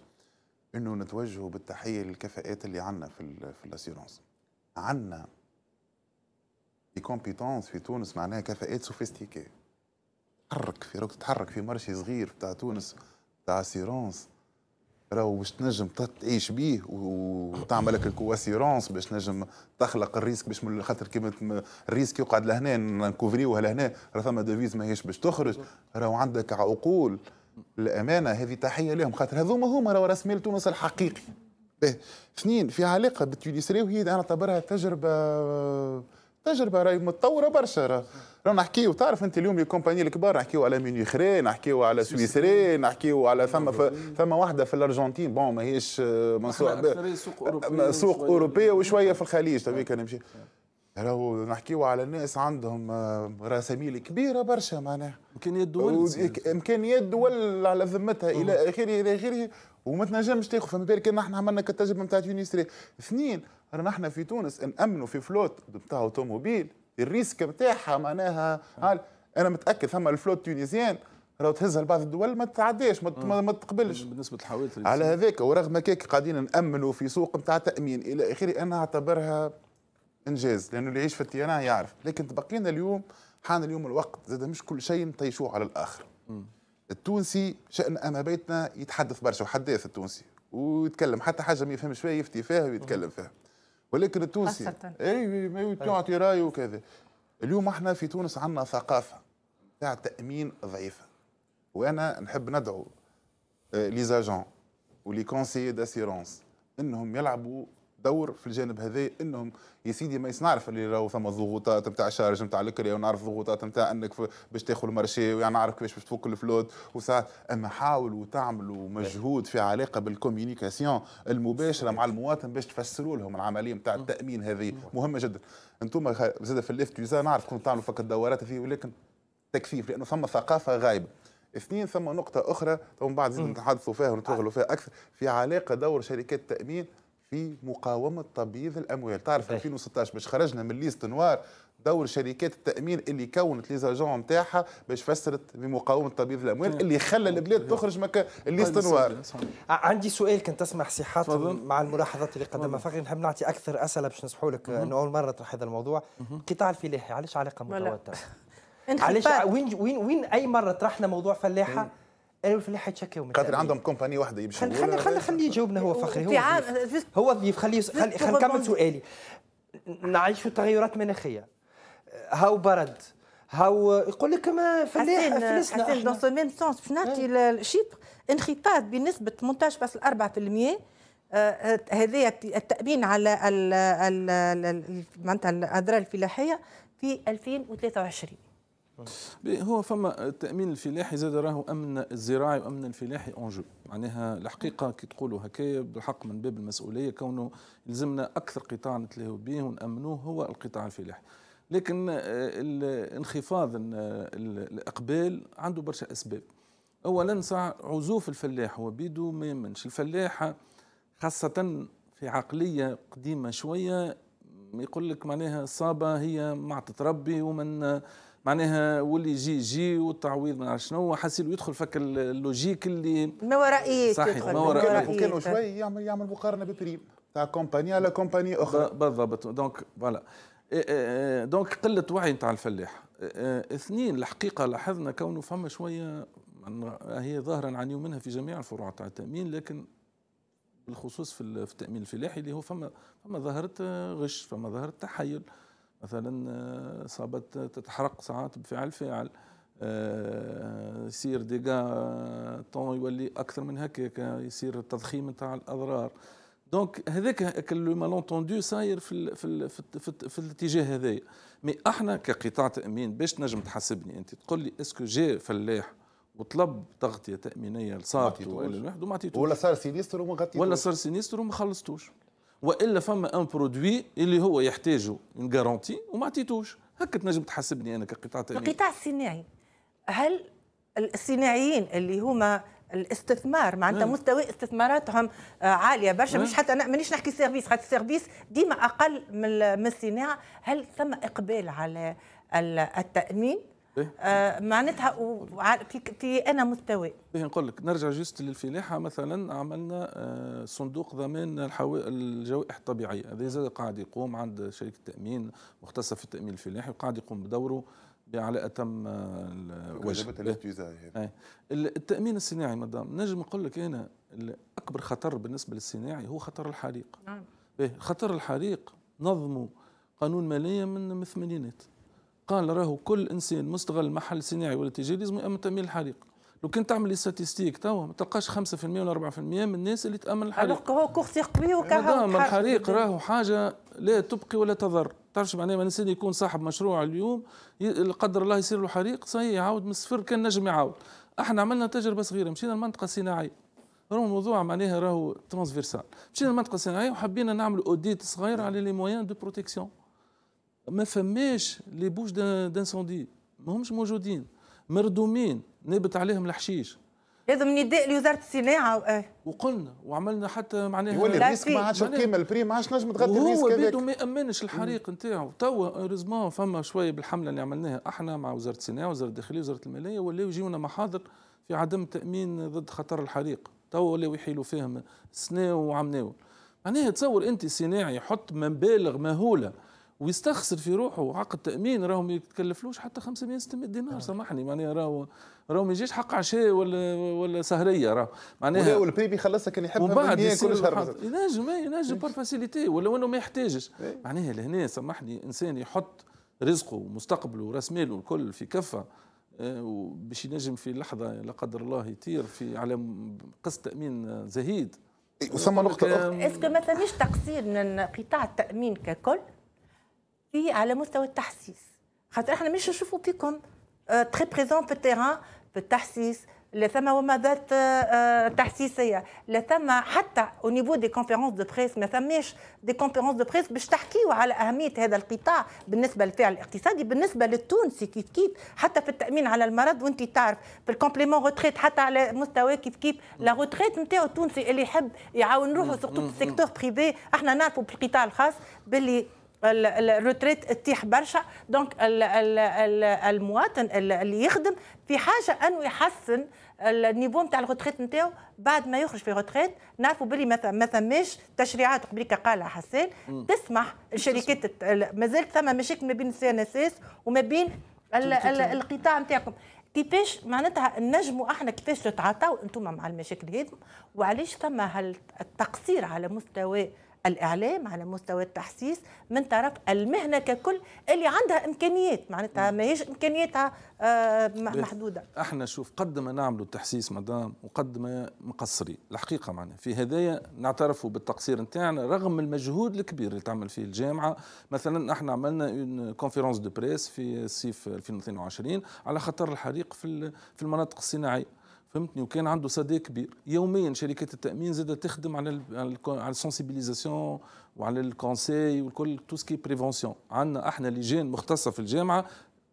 انه نتوجهوا بالتحيه للكفاءات اللي عندنا في في الاسيرونس عندنا دي كومبيتونس في تونس معناها كفاءات سوفيستيكي تحرك في روك تتحرك في مرشي صغير بتاع تونس تاع اسيرونس راهو باش تنجم تعيش بيه وتعمل لك الكواسيرونس باش تنجم تخلق الريسك باش خاطر كيما الريسك يقعد لهنا نكوفريوها لهنا راه ثما ديفيز ماهيش باش تخرج راهو عندك عقول الامانه هذه تحيه لهم خاطر هذوما هما راهو راس مال تونس الحقيقي اثنين في علاقه بالتونسيه وهي انا اعتبرها تجربه تجربه راهي متطوره برشا راهو نحكيو تعرف انت اليوم لي كومباني الكبار نحكيو على ميونيخري نحكيو على سويسري نحكيو على ثم ثم واحده في الارجنتين بون ماهيش منسوعه سوق أوروبية سوق وشويه في الخليج تبيك آه. نمشي آه. راهو نحكيو على الناس عندهم آه، رساميل كبيره برشا معناها امكانيات دول امكانيات دول على ذمتها الى اخره الى اخره وما تنجمش تاخذ فما بالك ان احنا عملنا كالتجربه نتاع تونسيا اثنين رانا احنا في تونس نامنوا في فلوت نتاع اوتوموبيل الريسك نتاعها معناها انا متاكد ثم الفلوت تونيزيان راهو تهزها لبعض الدول ما تعداش ما, ما تقبلش بالنسبه للحوادث على هذاك ورغم هكاك قاعدين نامنوا في سوق نتاع تامين الى اخره انا اعتبرها انجاز لانه اللي يعيش في التيانة يعرف لكن تبقينا اليوم حان اليوم الوقت زاد مش كل شيء نطيشوه على الاخر التونسي شان اما بيتنا يتحدث برشا وحداث التونسي ويتكلم حتى حاجه ما يفهمش فيها يفتي فيها ويتكلم فيها ولكن التونسي اي يعطي رايه وكذا اليوم احنا في تونس عندنا ثقافه تاع تامين ضعيفه وانا نحب ندعو لي زاجون ولي كونسيي داسيرونس انهم يلعبوا دور في الجانب هذا انهم يا سيدي ما نعرف اللي راهو ثم ضغوطات نتاع شارج نتاع الكري ونعرف ضغوطات نتاع انك باش تاخذ المارشي ونعرف نعرف كيفاش باش تفك الفلوت وساعات اما حاولوا تعملوا مجهود في علاقه بالكوميونيكاسيون المباشره مع المواطن باش تفسروا لهم العمليه نتاع التامين هذه مهمه جدا انتم زاد في الافتيزا نعرف كنتم تعملوا فك الدورات فيه ولكن تكثيف لانه ثم ثقافه غايبه اثنين ثم نقطة أخرى ومن بعد زيد نتحدثوا فيها ونتوغلوا فيها أكثر في علاقة دور شركات التأمين في مقاومه تبييض الاموال تعرف 2016 باش خرجنا من ليست نوار دور شركات التامين اللي كونت لي زاجون نتاعها باش فسرت بمقاومه تبييض الاموال اللي خلى البلاد تخرج مكا ليست طيب، نوار عندي سؤال كنت تسمح سي مع الملاحظات اللي قدمها فقط نحب نعطي اكثر اسئله باش نصحوا لك انه اول مره تطرح هذا الموضوع قطاع الفلاحي علاش علاقه متوتره علاش وين وين وين اي مره طرحنا موضوع فلاحه إيه. قالوا في الحي تشكاو من خاطر عندهم كومباني واحده يمشي خلي خلي خلي خليه يجاوبنا هو فخري هو هو ضيف خليه خلي خلي نكمل سؤالي نعيشوا تغيرات مناخيه هاو برد هاو يقول لك ما فلاح فلسنا حسين دون سو ميم سونس باش نعطي الشيبر انخفاض بنسبه 18.4% آه، آه، هذايا التامين على معناتها الاضرار الفلاحيه في 2023 هو فما التامين الفلاحي زاد راهو امن الزراعي وامن الفلاحي جو معناها الحقيقه كي تقولوا هكايا بالحق من باب المسؤوليه كونه يلزمنا اكثر قطاع نتلاهو به ونامنوه هو القطاع الفلاحي لكن انخفاض الاقبال عنده برشا اسباب اولا ساعة عزوف الفلاح هو بيدو ما يمنش الفلاح خاصه في عقليه قديمه شويه يقول لك معناها الصابه هي معطت ربي ومن معناها واللي يجي يجي والتعويض ما نعرف شنو حسيل يدخل فك اللوجيك اللي ما ورائية صحيح ما ورائية كانوا شوي يعمل يعمل مقارنة ببريم تاع كومباني على كومباني أخرى بالضبط دونك فوالا إيه، إيه، إيه، دونك قلة وعي نتاع الفلاح اثنين الحقيقة لاحظنا كونه فما شوية هي ظاهرة نعانيو منها في جميع الفروع تاع التأمين لكن بالخصوص في التأمين الفلاحي اللي هو فما فما ظاهرة غش فما ظاهرة تحايل مثلا آه، صابت تتحرق ساعات بفعل فاعل آه، يصير ديجا آه، طون يولي اكثر من هكاك يصير التضخيم نتاع الاضرار دونك هذاك لو مالونتوندو صاير في الـ في الـ في, الـ في, الاتجاه هذايا مي احنا كقطاع تامين باش نجم تحاسبني انت تقول لي اسكو جا فلاح وطلب تغطيه تامينيه لصابته ولا لوحده عطيتوش ولا صار سينيستر وما غطيتوش ولا صار سينيستر وما خلصتوش والا فما ان برودوي اللي هو يحتاجه من غارونتي وما عطيتوش هكا تنجم تحاسبني انا كقطاع تاني القطاع الصناعي هل الصناعيين اللي هما الاستثمار معناتها إيه. مستوى استثماراتهم آه، عاليه برشا مش إيه. حتى انا مانيش نحكي سيرفيس خاطر السيرفيس ديما اقل من الصناعه هل ثم اقبال على التامين إيه؟ آه، معناتها في انا مستوى باهي نقول لك نرجع جست للفلاحه مثلا عملنا آه، صندوق ضمان الجوائح الطبيعيه هذا زاد قاعد يقوم عند شركه تامين مختصه في التامين الفلاحي وقاعد يقوم بدوره على اتم آه، الوجه إيه. إيه. التامين الصناعي مدام نجم نقول لك هنا اكبر خطر بالنسبه للصناعي هو خطر الحريق نعم خطر الحريق نظمه قانون ماليه من الثمانينات قال راهو كل انسان مستغل محل صناعي ولا تجاري لازم يامن تامين الحريق لو كان تعمل لي ساتيستيك توا ما تلقاش 5% ولا 4% من الناس اللي تامن الحريق هو كورتي قوي وكهو الحريق راهو حاجه لا تبقي ولا تضر تعرفش معناها من الانسان يكون صاحب مشروع اليوم قدر الله يصير له حريق صحيح يعاود من الصفر كان نجم يعاود احنا عملنا تجربه صغيره مشينا المنطقه الصناعيه راهو الموضوع معناها راهو ترانسفيرسال مشينا المنطقه الصناعيه وحبينا نعمل اوديت صغير على لي موان دو بروتيكسيون ما فماش لي بوش دانسوندي ما همش موجودين مردومين نابت عليهم الحشيش هذا من نداء لوزاره الصناعه وإيه؟ وقلنا وعملنا حتى معناها يولي الريسك ما عادش القيمه البري ما عادش نجم تغطي الريسك هذاك بيدو ما يامنش الحريق نتاعو توا رزمان فما شويه بالحمله اللي عملناها احنا مع وزاره الصناعه وزاره الداخليه وزاره الماليه ولاو يجيونا محاضر في عدم تامين ضد خطر الحريق توا ولاو يحيلوا فيهم سنا وعمناو معناها تصور انت صناعي يحط مبالغ مهوله ويستخسر في روحه عقد تامين راهو ما يتكلفلوش حتى 500 600 دينار آه. سامحني معناها راهو راهو ما يجيش حق عشاء ولا ولا سهريه راهو معناها والبي خلصها كان يحب وبعد كل شهر ينجم ينجم بار فاسيليتي ولو انه ما يحتاجش إيه. معناها لهنا سامحني انسان يحط رزقه ومستقبله وراس ماله الكل في كفه آه، باش ينجم في لحظه لا قدر الله يطير في على قسط تامين زهيد إيه، وثم نقطة أخرى اسكو ما ثماش تقصير من قطاع التأمين ككل هي على مستوى التحسيس خاطر احنا مش نشوفوا فيكم تري آه، بريزون في التيران في التحسيس لا ثما ذات آه، آه، تحسيسيه لا ثما حتى او نيفو دي كونفيرونس دو بريس ما ثماش دي كونفيرونس دو بريس باش تحكيوا على اهميه هذا القطاع بالنسبه للفعل الاقتصادي بالنسبه للتونسي كيف كيف حتى في التامين على المرض وانت تعرف في الكومبليمون روتريت حتى على مستوى كيف كيف لا روتريت نتاعو التونسي اللي يحب يعاون روحه سورتو في السيكتور بريفي احنا نعرفوا بالقطاع الخاص باللي الروتريت تطيح برشا دونك المواطن اللي يخدم في حاجه انه يحسن النيفو نتاع الروتريت نتاعو بعد ما يخرج في روتريت نعرفوا باللي ما ثماش تشريعات قبل قالها حسان تسمح الشركات مازال ثم مشاكل ما بين السي ان اس اس وما بين القطاع نتاعكم كيفاش معناتها نجموا احنا كيفاش تتعاطوا انتم مع المشاكل هذم وعلاش ثم هالتقصير على مستوى الاعلام على مستوى التحسيس من طرف المهنه ككل اللي عندها امكانيات معناتها ماهيش امكانياتها آه، محدوده احنا شوف قد ما نعملوا التحسيس مدام وقد ما مقصرين الحقيقه معنا في هذايا نعترفوا بالتقصير نتاعنا رغم المجهود الكبير اللي تعمل فيه الجامعه مثلا احنا عملنا اون كونفيرونس دو بريس في صيف 2022 على خطر الحريق في في المناطق الصناعيه فهمتني وكان عنده صدى كبير يوميا شركات التامين زادت تخدم على على السونسيبيليزاسيون وعلى الكونسي والكل تو سكي بريفونسيون عندنا احنا لجان مختصه في الجامعه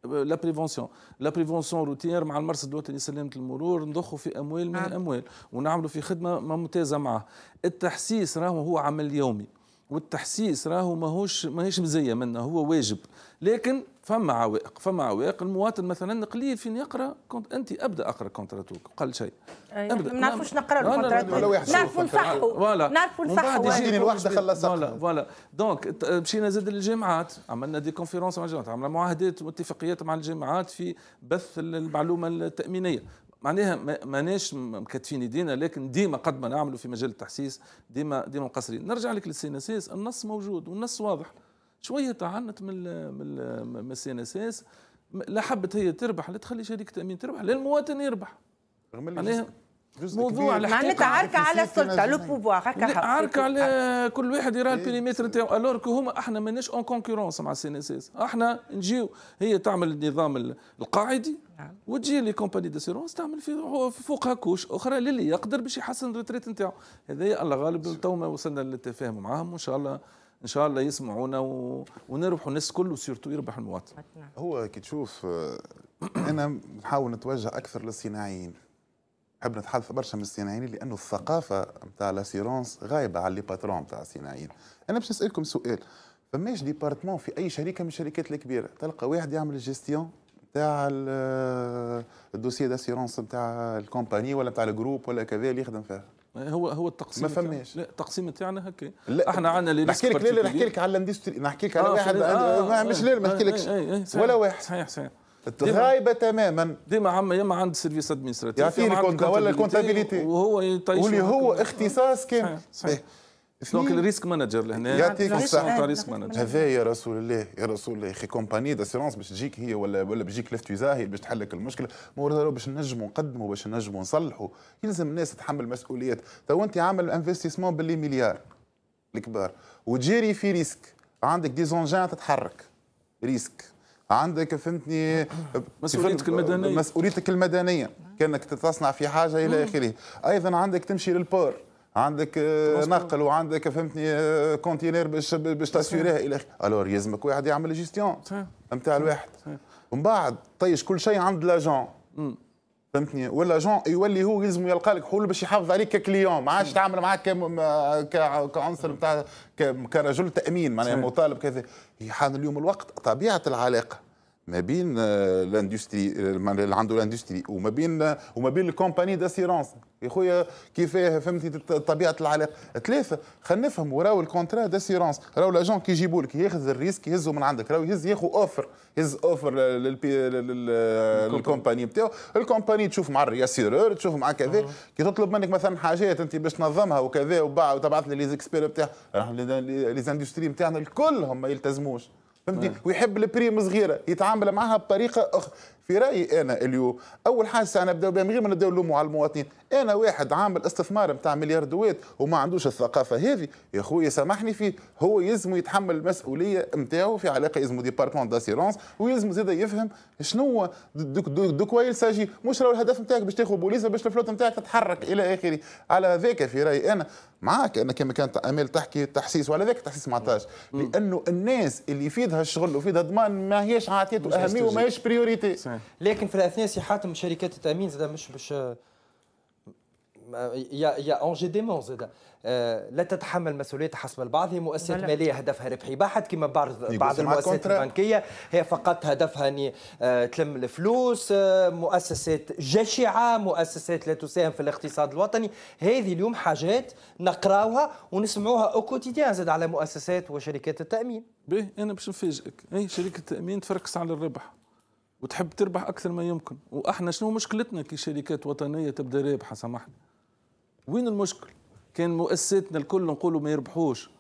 لا بريفونسيون لا بريفونسيون روتير مع المرصد الوطني لسلامه المرور نضخوا في اموال من نعم. الاموال ونعملوا في خدمه ممتازه معه التحسيس راهو هو عمل يومي والتحسيس راهو ماهوش ماهيش مزيه منا هو واجب لكن فما عوائق فما عوائق المواطن مثلا قليل فين يقرا كنت انت ابدا اقرا كونتراتوك قل شيء ما نعرفوش نقرا الكونتراتوك نعرفو نصحوا نعرفو نصحوا يجيني الوحده خلصت فوالا فوالا دونك مشينا زاد للجامعات عملنا دي كونفيرونس مع الجامعات عملنا معاهدات واتفاقيات مع الجامعات في بث المعلومه التامينيه معناها ماناش مكتفين يدينا لكن ديما قد ما نعملوا في مجال التحسيس ديما ديما مقصرين نرجع لك للسيناسيس النص موجود والنص واضح شويه تعنت من من من السي ان اس اس لا حبت هي تربح لا تخلي شركه تامين تربح لا المواطن يربح رغم اللي موضوع معناتها يعني عركه على السلطه لو بوفوار هكا عركه على كل واحد يرى إيه. البيريمتر نتاعو كو هما احنا ماناش اون كونكورونس مع السي ان اس اس احنا نجيو هي تعمل النظام القاعدي نعم. وتجي لي كومباني داسيرونس تعمل في فوقها كوش اخرى للي يقدر باش يحسن الريتريت نتاعو هذايا الله غالب تو ما وصلنا للتفاهم معاهم وان شاء الله ان شاء الله يسمعونا و... ونربحوا الناس كله وسيرتو يربح المواطن هو كي تشوف آه، انا نحاول نتوجه اكثر للصناعيين نحب نتحدث برشا من الصناعيين لانه الثقافه نتاع لاسيرونس غايبه على لي باترون نتاع الصناعيين انا باش نسالكم سؤال فماش ديبارتمون في اي شركه من الشركات الكبيره تلقى واحد يعمل الجيستيون نتاع آه، الدوسيي داسيرونس نتاع الكومباني ولا نتاع الجروب ولا كذا اللي يخدم فيها هو هو التقسيم ما فماش لا التقسيم تاعنا هكا احنا عندنا لي نحكي لك لا نحكي لك على الاندستري نحكي لك على آه واحد آه, آه، مش آه، لا آه، ما نحكي لكش ولا واحد صحيح صحيح غايبه تماما ديما عم يما عند سيرفيس ادمنستراتيف يعطيه الكونتا ولا الكونتابيليتي وهو واللي هو اختصاص كامل صحيح دونك الريسك مانجر لهنا يعطيك الصح ريسك مانجر هذا يا رسول الله يا رسول الله اخي كومباني داسيرونس باش تجيك هي ولا ولا بيجيك تجيك لفت هي باش تحل لك المشكلة مورد باش نجموا نقدموا باش نجموا نصلحوا يلزم الناس تتحمل مسؤوليات تو انت عامل انفستيسمون باللي مليار الكبار وتجيري في ريسك عندك دي زونجان تتحرك ريسك عندك فهمتني مسؤوليتك المدنيه مسؤوليتك المدنيه كانك تصنع في حاجه الى اخره ايضا عندك تمشي للبور عندك آه، نقل وعندك فهمتني آه، كونتينر باش باش تاسيريها الى اخره الور يلزمك واحد يعمل جيستيون نتاع الواحد ومن بعد طيش كل شيء عند لاجون فهمتني ولا جون يولي هو يلزم يلقى لك حول باش يحافظ عليك ككليون ما عادش تعمل معاك آه، كعنصر نتاع كرجل تامين معناها مطالب كذا حان اليوم الوقت طبيعه العلاقه ما بين الاندستري آه، آه، اللي عنده الاندستري وما بين آه، وما بين الكومباني داسيرونس يا خويا كيفاه فهمتي طبيعه العلاقه ثلاثه خلينا نفهم وراو الكونترا داسيرونس راو لاجون كي يجيبوا لك ياخذ الريسك يهزه من عندك راو يهز ياخذ اوفر يهز اوفر للكومباني بتاعه الكومباني تشوف مع الرياسيرور تشوف مع كذا كي تطلب منك مثلا حاجات انت باش تنظمها وكذا وتبعث لي ليزكسبير بتاع لي زاندستري بتاعنا الكل ما يلتزموش فهمتني نعم. ويحب البريم صغيره يتعامل معها بطريقه اخرى في رايي انا اليوم اول حاجه نبداو بها من غير ما نبداو نلوموا على المواطنين انا واحد عامل استثمار نتاع ملياردوات وما عندوش الثقافه هذه يا خويا سامحني فيه هو يلزم يتحمل المسؤوليه نتاعو في علاقه يلزمو ديبارتمون داسيرونس ويلزم زيد يفهم شنو دو دوكوا ساجي مش راهو الهدف نتاعك باش تاخذ بوليسه باش الفلوت نتاعك تتحرك الى اخره على ذاك في رايي انا معاك انا كما كانت امال تحكي تحسيس وعلى ذاك تحسيس ما عطاش لانه الناس اللي يفيدها الشغل وفيدها الضمان ما هيش عاطيته اهميه وما هيش بريوريتي نعم. لكن في الاثناء سي حاتم شركات التامين زاد مش باش يا يا اونجي ديمون زاد آه، لا تتحمل مسؤوليه حسب البعض هي مؤسسات ماليه هدفها ربحي بحت كما بعض بعض المؤسسات البنكيه هي فقط هدفها ان آه، تلم الفلوس آه، مؤسسات جشعه مؤسسات لا تساهم في الاقتصاد الوطني هذه اليوم حاجات نقراوها ونسمعوها او كوتيديان زاد على مؤسسات وشركات التامين باهي انا باش نفاجئك اي شركه التامين تفركس على الربح وتحب تربح اكثر ما يمكن واحنا شنو مشكلتنا كشركات وطنيه تبدا رابحه سامحني وين المشكل كان مؤسساتنا الكل نقولوا ما يربحوش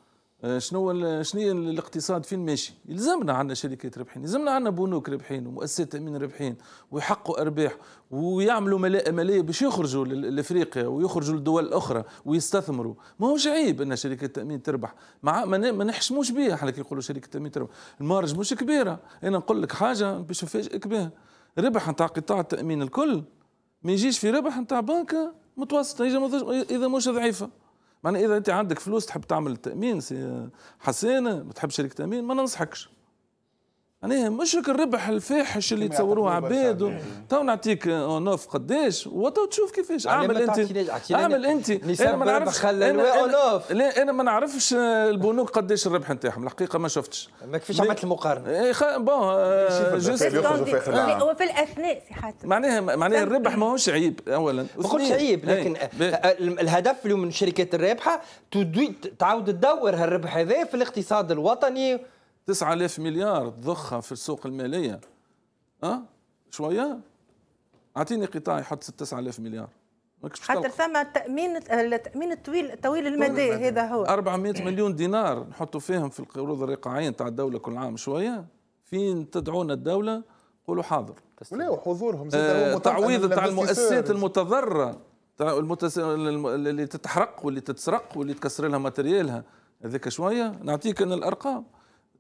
آه، شنو شنو الاقتصاد فين ماشي يلزمنا عندنا شركات ربحين يلزمنا عندنا بنوك ربحين ومؤسسات تامين ربحين ويحققوا ارباح ويعملوا ملاءه ملايه باش يخرجوا لافريقيا ويخرجوا لدول الاخرى ويستثمروا ما هوش عيب ان شركه تامين تربح مع ما نحشموش بها احنا كي نقولوا شركه تامين تربح المارج مش كبيره انا نقول لك حاجه باش نفاجئك بها ربح نتاع قطاع التامين الكل ما يجيش في ربح نتاع بنك متوسطه اذا مش ضعيفه معناها اذا انت عندك فلوس تحب تعمل تامين سي حسانه ما تحبش شركه تامين ما ننصحكش معناها يعني مش الربح الفاحش اللي تصوروه عباد تو نعطيك اونوف آه، قداش وتو تشوف كيفاش اعمل انت اعمل انت إيه، إيه، إيه، انا ما نعرفش انا آه، لا انا ما نعرفش البنوك قداش الربح نتاعهم الحقيقه ما شفتش ما كيفاش عملت المقارنه خ... بون آه، وفي الاثناء سي حاتم معناها معناها الربح ماهوش عيب اولا ما قلتش عيب لكن الهدف اليوم من الشركات الرابحه تعاود تدور هالربح هذا في الاقتصاد الوطني 9000 مليار تضخها في السوق الماليه اه شويه اعطيني قطاع يحط 9000 مليار خاطر ثم تامين التامين الطويل طويل المدى هذا هو 400 مليون دينار نحطوا فيهم في القروض الرقعين تاع الدوله كل عام شويه فين تدعونا الدوله قولوا حاضر ولا وحضورهم آه تعويض تاع المؤسسات المتضرره تاع المتس... اللي تتحرق واللي تتسرق واللي تكسر لها ماتريالها هذاك شويه نعطيك انا الارقام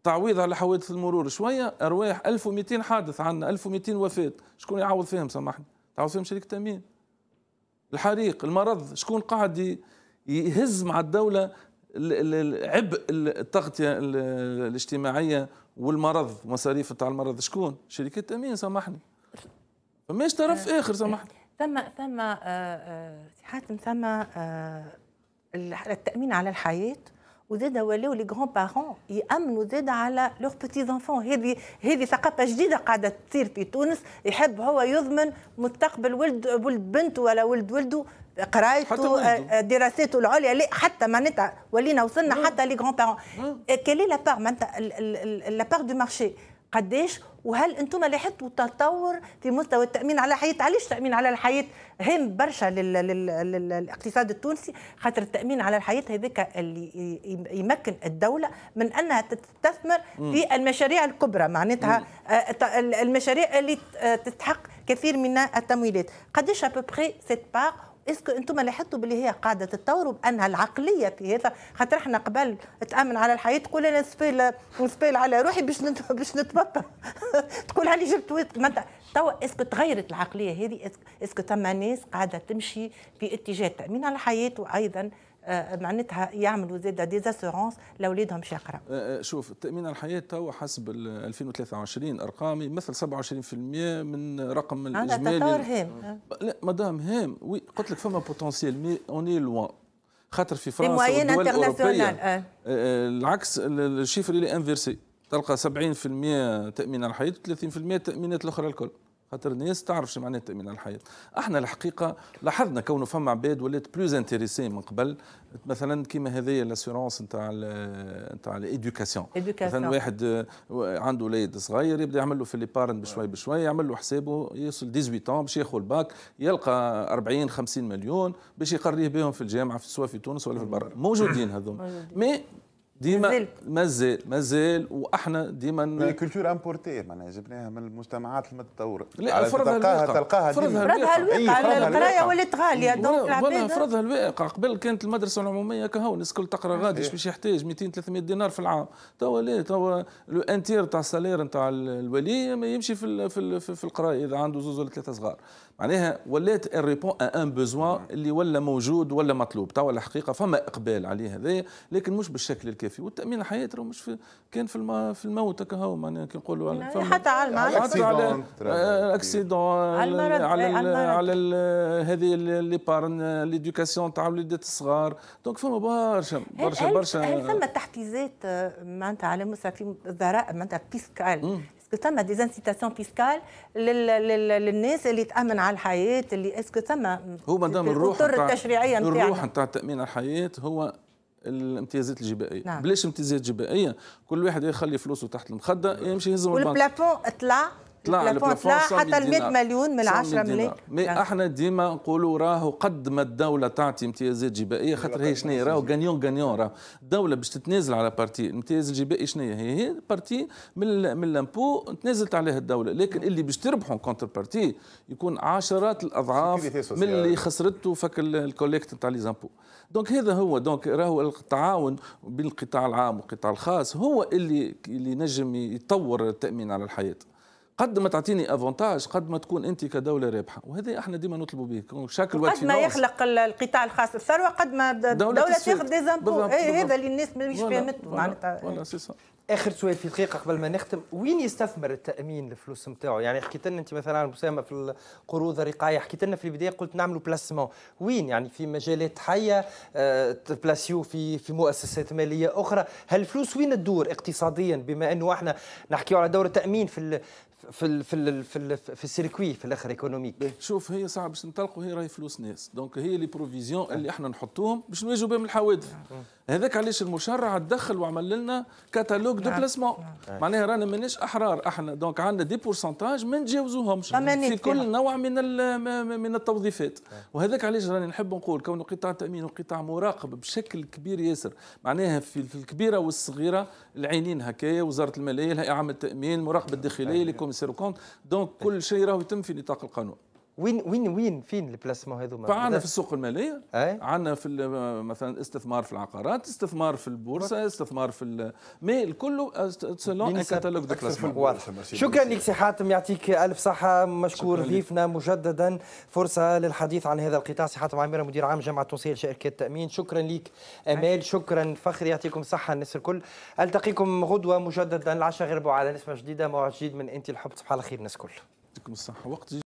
تعويض على حوادث المرور شويه ارواح 1200 حادث عندنا 1200 وفاه شكون يعوض فيهم سامحني تعوض فيهم شركه تامين الحريق المرض شكون قاعد يهز مع الدوله عبء التغطيه الاجتماعيه والمرض مصاريف تاع المرض شكون شركه تامين سامحني فماش طرف آه، اخر سامحني ثم ثم آه، آه، حاتم ثم التامين على الحياه وزاد ولاو لي غران بارون يامنوا زاد على لور بيتي زونفون هذه هذه ثقافه جديده قاعده تصير في تونس يحب هو يضمن مستقبل ولد ولد بنته ولا ولد ولده قرايته آه، آه، دراساته العليا لا حتى معناتها ولينا وصلنا نعم. حتى لي غران بارون كيلي لا بار معناتها لا بار دو مارشي قديش وهل انتم لاحظتوا تطور في مستوى التامين على الحياه علاش التامين على الحياه هام برشا للاقتصاد التونسي خاطر التامين على الحياه هذاك اللي يمكن الدوله من انها تستثمر في المشاريع الكبرى معناتها آه، المشاريع اللي تستحق كثير من التمويلات قديش ابوبري سيت بار اسكو انتم لاحظتوا باللي هي قاعده تتطور بانها العقليه في هذا خاطر احنا قبل تامن على الحياه تقول انا سبيل سبيل على روحي باش باش نتبطل تقول هاني جبت وقت ما توا اسكو تغيرت العقليه هذه اسكو ثم ناس قاعده تمشي في اتجاه تامين على الحياه وايضا آه، معناتها يعملوا زاده ديزاسورونس لاولادهم باش يقراوا. آه، آه، شوف تامين الحياه توا حسب 2023 ارقامي مثل 27% من رقم الاجمالي هذا تطور هام لا مدام هام وي قلت لك فما بوتونسيال مي اوني لوان خاطر في فرنسا والدول الاوروبيه العكس الشيفر اللي انفيرسي تلقى 70% تامين الحياه و 30% التامينات الاخرى الكل. خاطر الناس تعرف شو معناتها من الحياه احنا الحقيقه لاحظنا كونه فما عباد ولات بلوز انتريسي من قبل مثلا كيما هذايا لاسورونس نتاع نتاع الادوكاسيون مثلا واحد آه، عنده ولاد صغير يبدا يعمل له في لي بارن بشوي بشوي يعمل له حسابه يوصل 18 باش ياخذ الباك يلقى 40 50 مليون باش يقريه بهم في الجامعه في سواء في تونس ولا في البر موجودين هذوما مي ديما مازال مازال واحنا ديما كولتور امبورتي معناها جبناها من المجتمعات المتطوره لا آه، فرضها الواقع تلقاها فرضها الواقع القرايه ولات غاليه دونك العباد فرضها الواقع قبل كانت المدرسه العموميه كهو الناس الكل تقرا غادي باش يحتاج 200 300 دينار في العام توا لا توا لو انتير تاع السالير نتاع الولي ما يمشي في في, في القرايه اذا عنده زوز ولا ثلاثه صغار معناها ولات الريبون ان بوزوا اللي ولا موجود ولا مطلوب توا الحقيقه فما اقبال عليه هذايا لكن مش بالشكل الكافي والتامين الحياه راه مش في كان في الم... في الموت هكا هو معناها كي نقولوا يعني حتى على المرض على الاكسيدون آه، على على هذه لي بارن ليدوكاسيون تاع وليدات الصغار دونك فما برشا برشا برشا هل فما تحفيزات آه، معناتها على مستوى في الضرائب معناتها بيسكال اسكو ثم ديزانسيتاسيون فيسكال للناس اللي تامن على الحياه اللي اسكو ثم هو مادام الروح التشريعيه نتاعنا الروح نتاع تامين الحياه هو الامتيازات الجبائيه نعم. بلاش امتيازات جبائيه كل واحد يخلي فلوسه تحت المخده نعم. يمشي يهزهم البلافون طلع طلع لا حتى ال 100 مليون من 10 مليون مي احنا ديما نقولوا راهو قد ما الدوله تعطي امتيازات جبائيه خاطر هي شنو راهو غانيون غانيون راهو الدوله باش تتنازل على بارتي الامتياز الجبائي شنو هي هي بارتي من من الامبو تنازلت عليها الدوله لكن اللي باش تربحوا كونتر بارتي يكون عشرات الاضعاف من اللي خسرته فك الكوليكت نتاع لي زامبو دونك هذا هو دونك راهو التعاون بين القطاع العام والقطاع الخاص هو اللي اللي نجم يطور التامين على الحياه قد ما تعطيني افونتاج قد ما تكون انت كدوله رابحه وهذا احنا ديما نطلبوا به شكل قد ما يخلق القطاع الخاص الثروه قد ما الدوله تاخذ دي إيه، زامبو هذا اللي الناس مش فاهمته معناتها إيه. اخر سؤال في دقيقه قبل ما نختم وين يستثمر التامين الفلوس نتاعو يعني حكيت لنا انت مثلا اسامه في القروض الرقايه حكيت لنا في البدايه قلت نعملوا بلاسمون وين يعني في مجالات حيه آه، تبلاسيو في في مؤسسات ماليه اخرى هالفلوس وين تدور اقتصاديا بما انه احنا نحكيو على دور التامين في في الـ في الـ في, الـ في السيركوي في الاخر ايكونوميك إيه، شوف هي صعب باش نطلقوا هي راهي فلوس ناس دونك هي لي بروفيزيون آه. اللي احنا نحطوهم باش نواجهوا بهم الحوادث آه. هذاك علاش المشرع تدخل وعمل لنا كتالوج دو بلاسمون معناها رانا ماناش احرار احنا دونك عندنا دي بورسنتاج ما نتجاوزوهمش في كل نوع من من التوظيفات وهذاك علاش راني نحب نقول كونه قطاع التامين وقطاع مراقب بشكل كبير ياسر معناها في الكبيره والصغيره العينين هكايا وزاره الماليه الهيئه اعامه التامين المراقبه الداخليه أيوة. لي كوميسير كونت دونك كل شيء راهو يتم في نطاق القانون وين وين وين فين البلاسمون هذوما؟ عندنا في السوق الماليه إيه؟ عندنا في مثلا استثمار في العقارات، استثمار في البورصه، استثمار في مي الكل سلون ان كاتالوج دو شكرا لك سي حاتم يعطيك الف صحه مشكور ضيفنا مجددا فرصه للحديث عن هذا القطاع سي حاتم عميره مدير عام جامعه التونسيه لشركات التامين، شكرا لك امال شكرا فخري يعطيكم الصحه الناس الكل، التقيكم غدوه مجددا العشاء غير على نسمه جديده موعد جديد من انت الحب على خير الناس الكل. يعطيكم الصحه وقت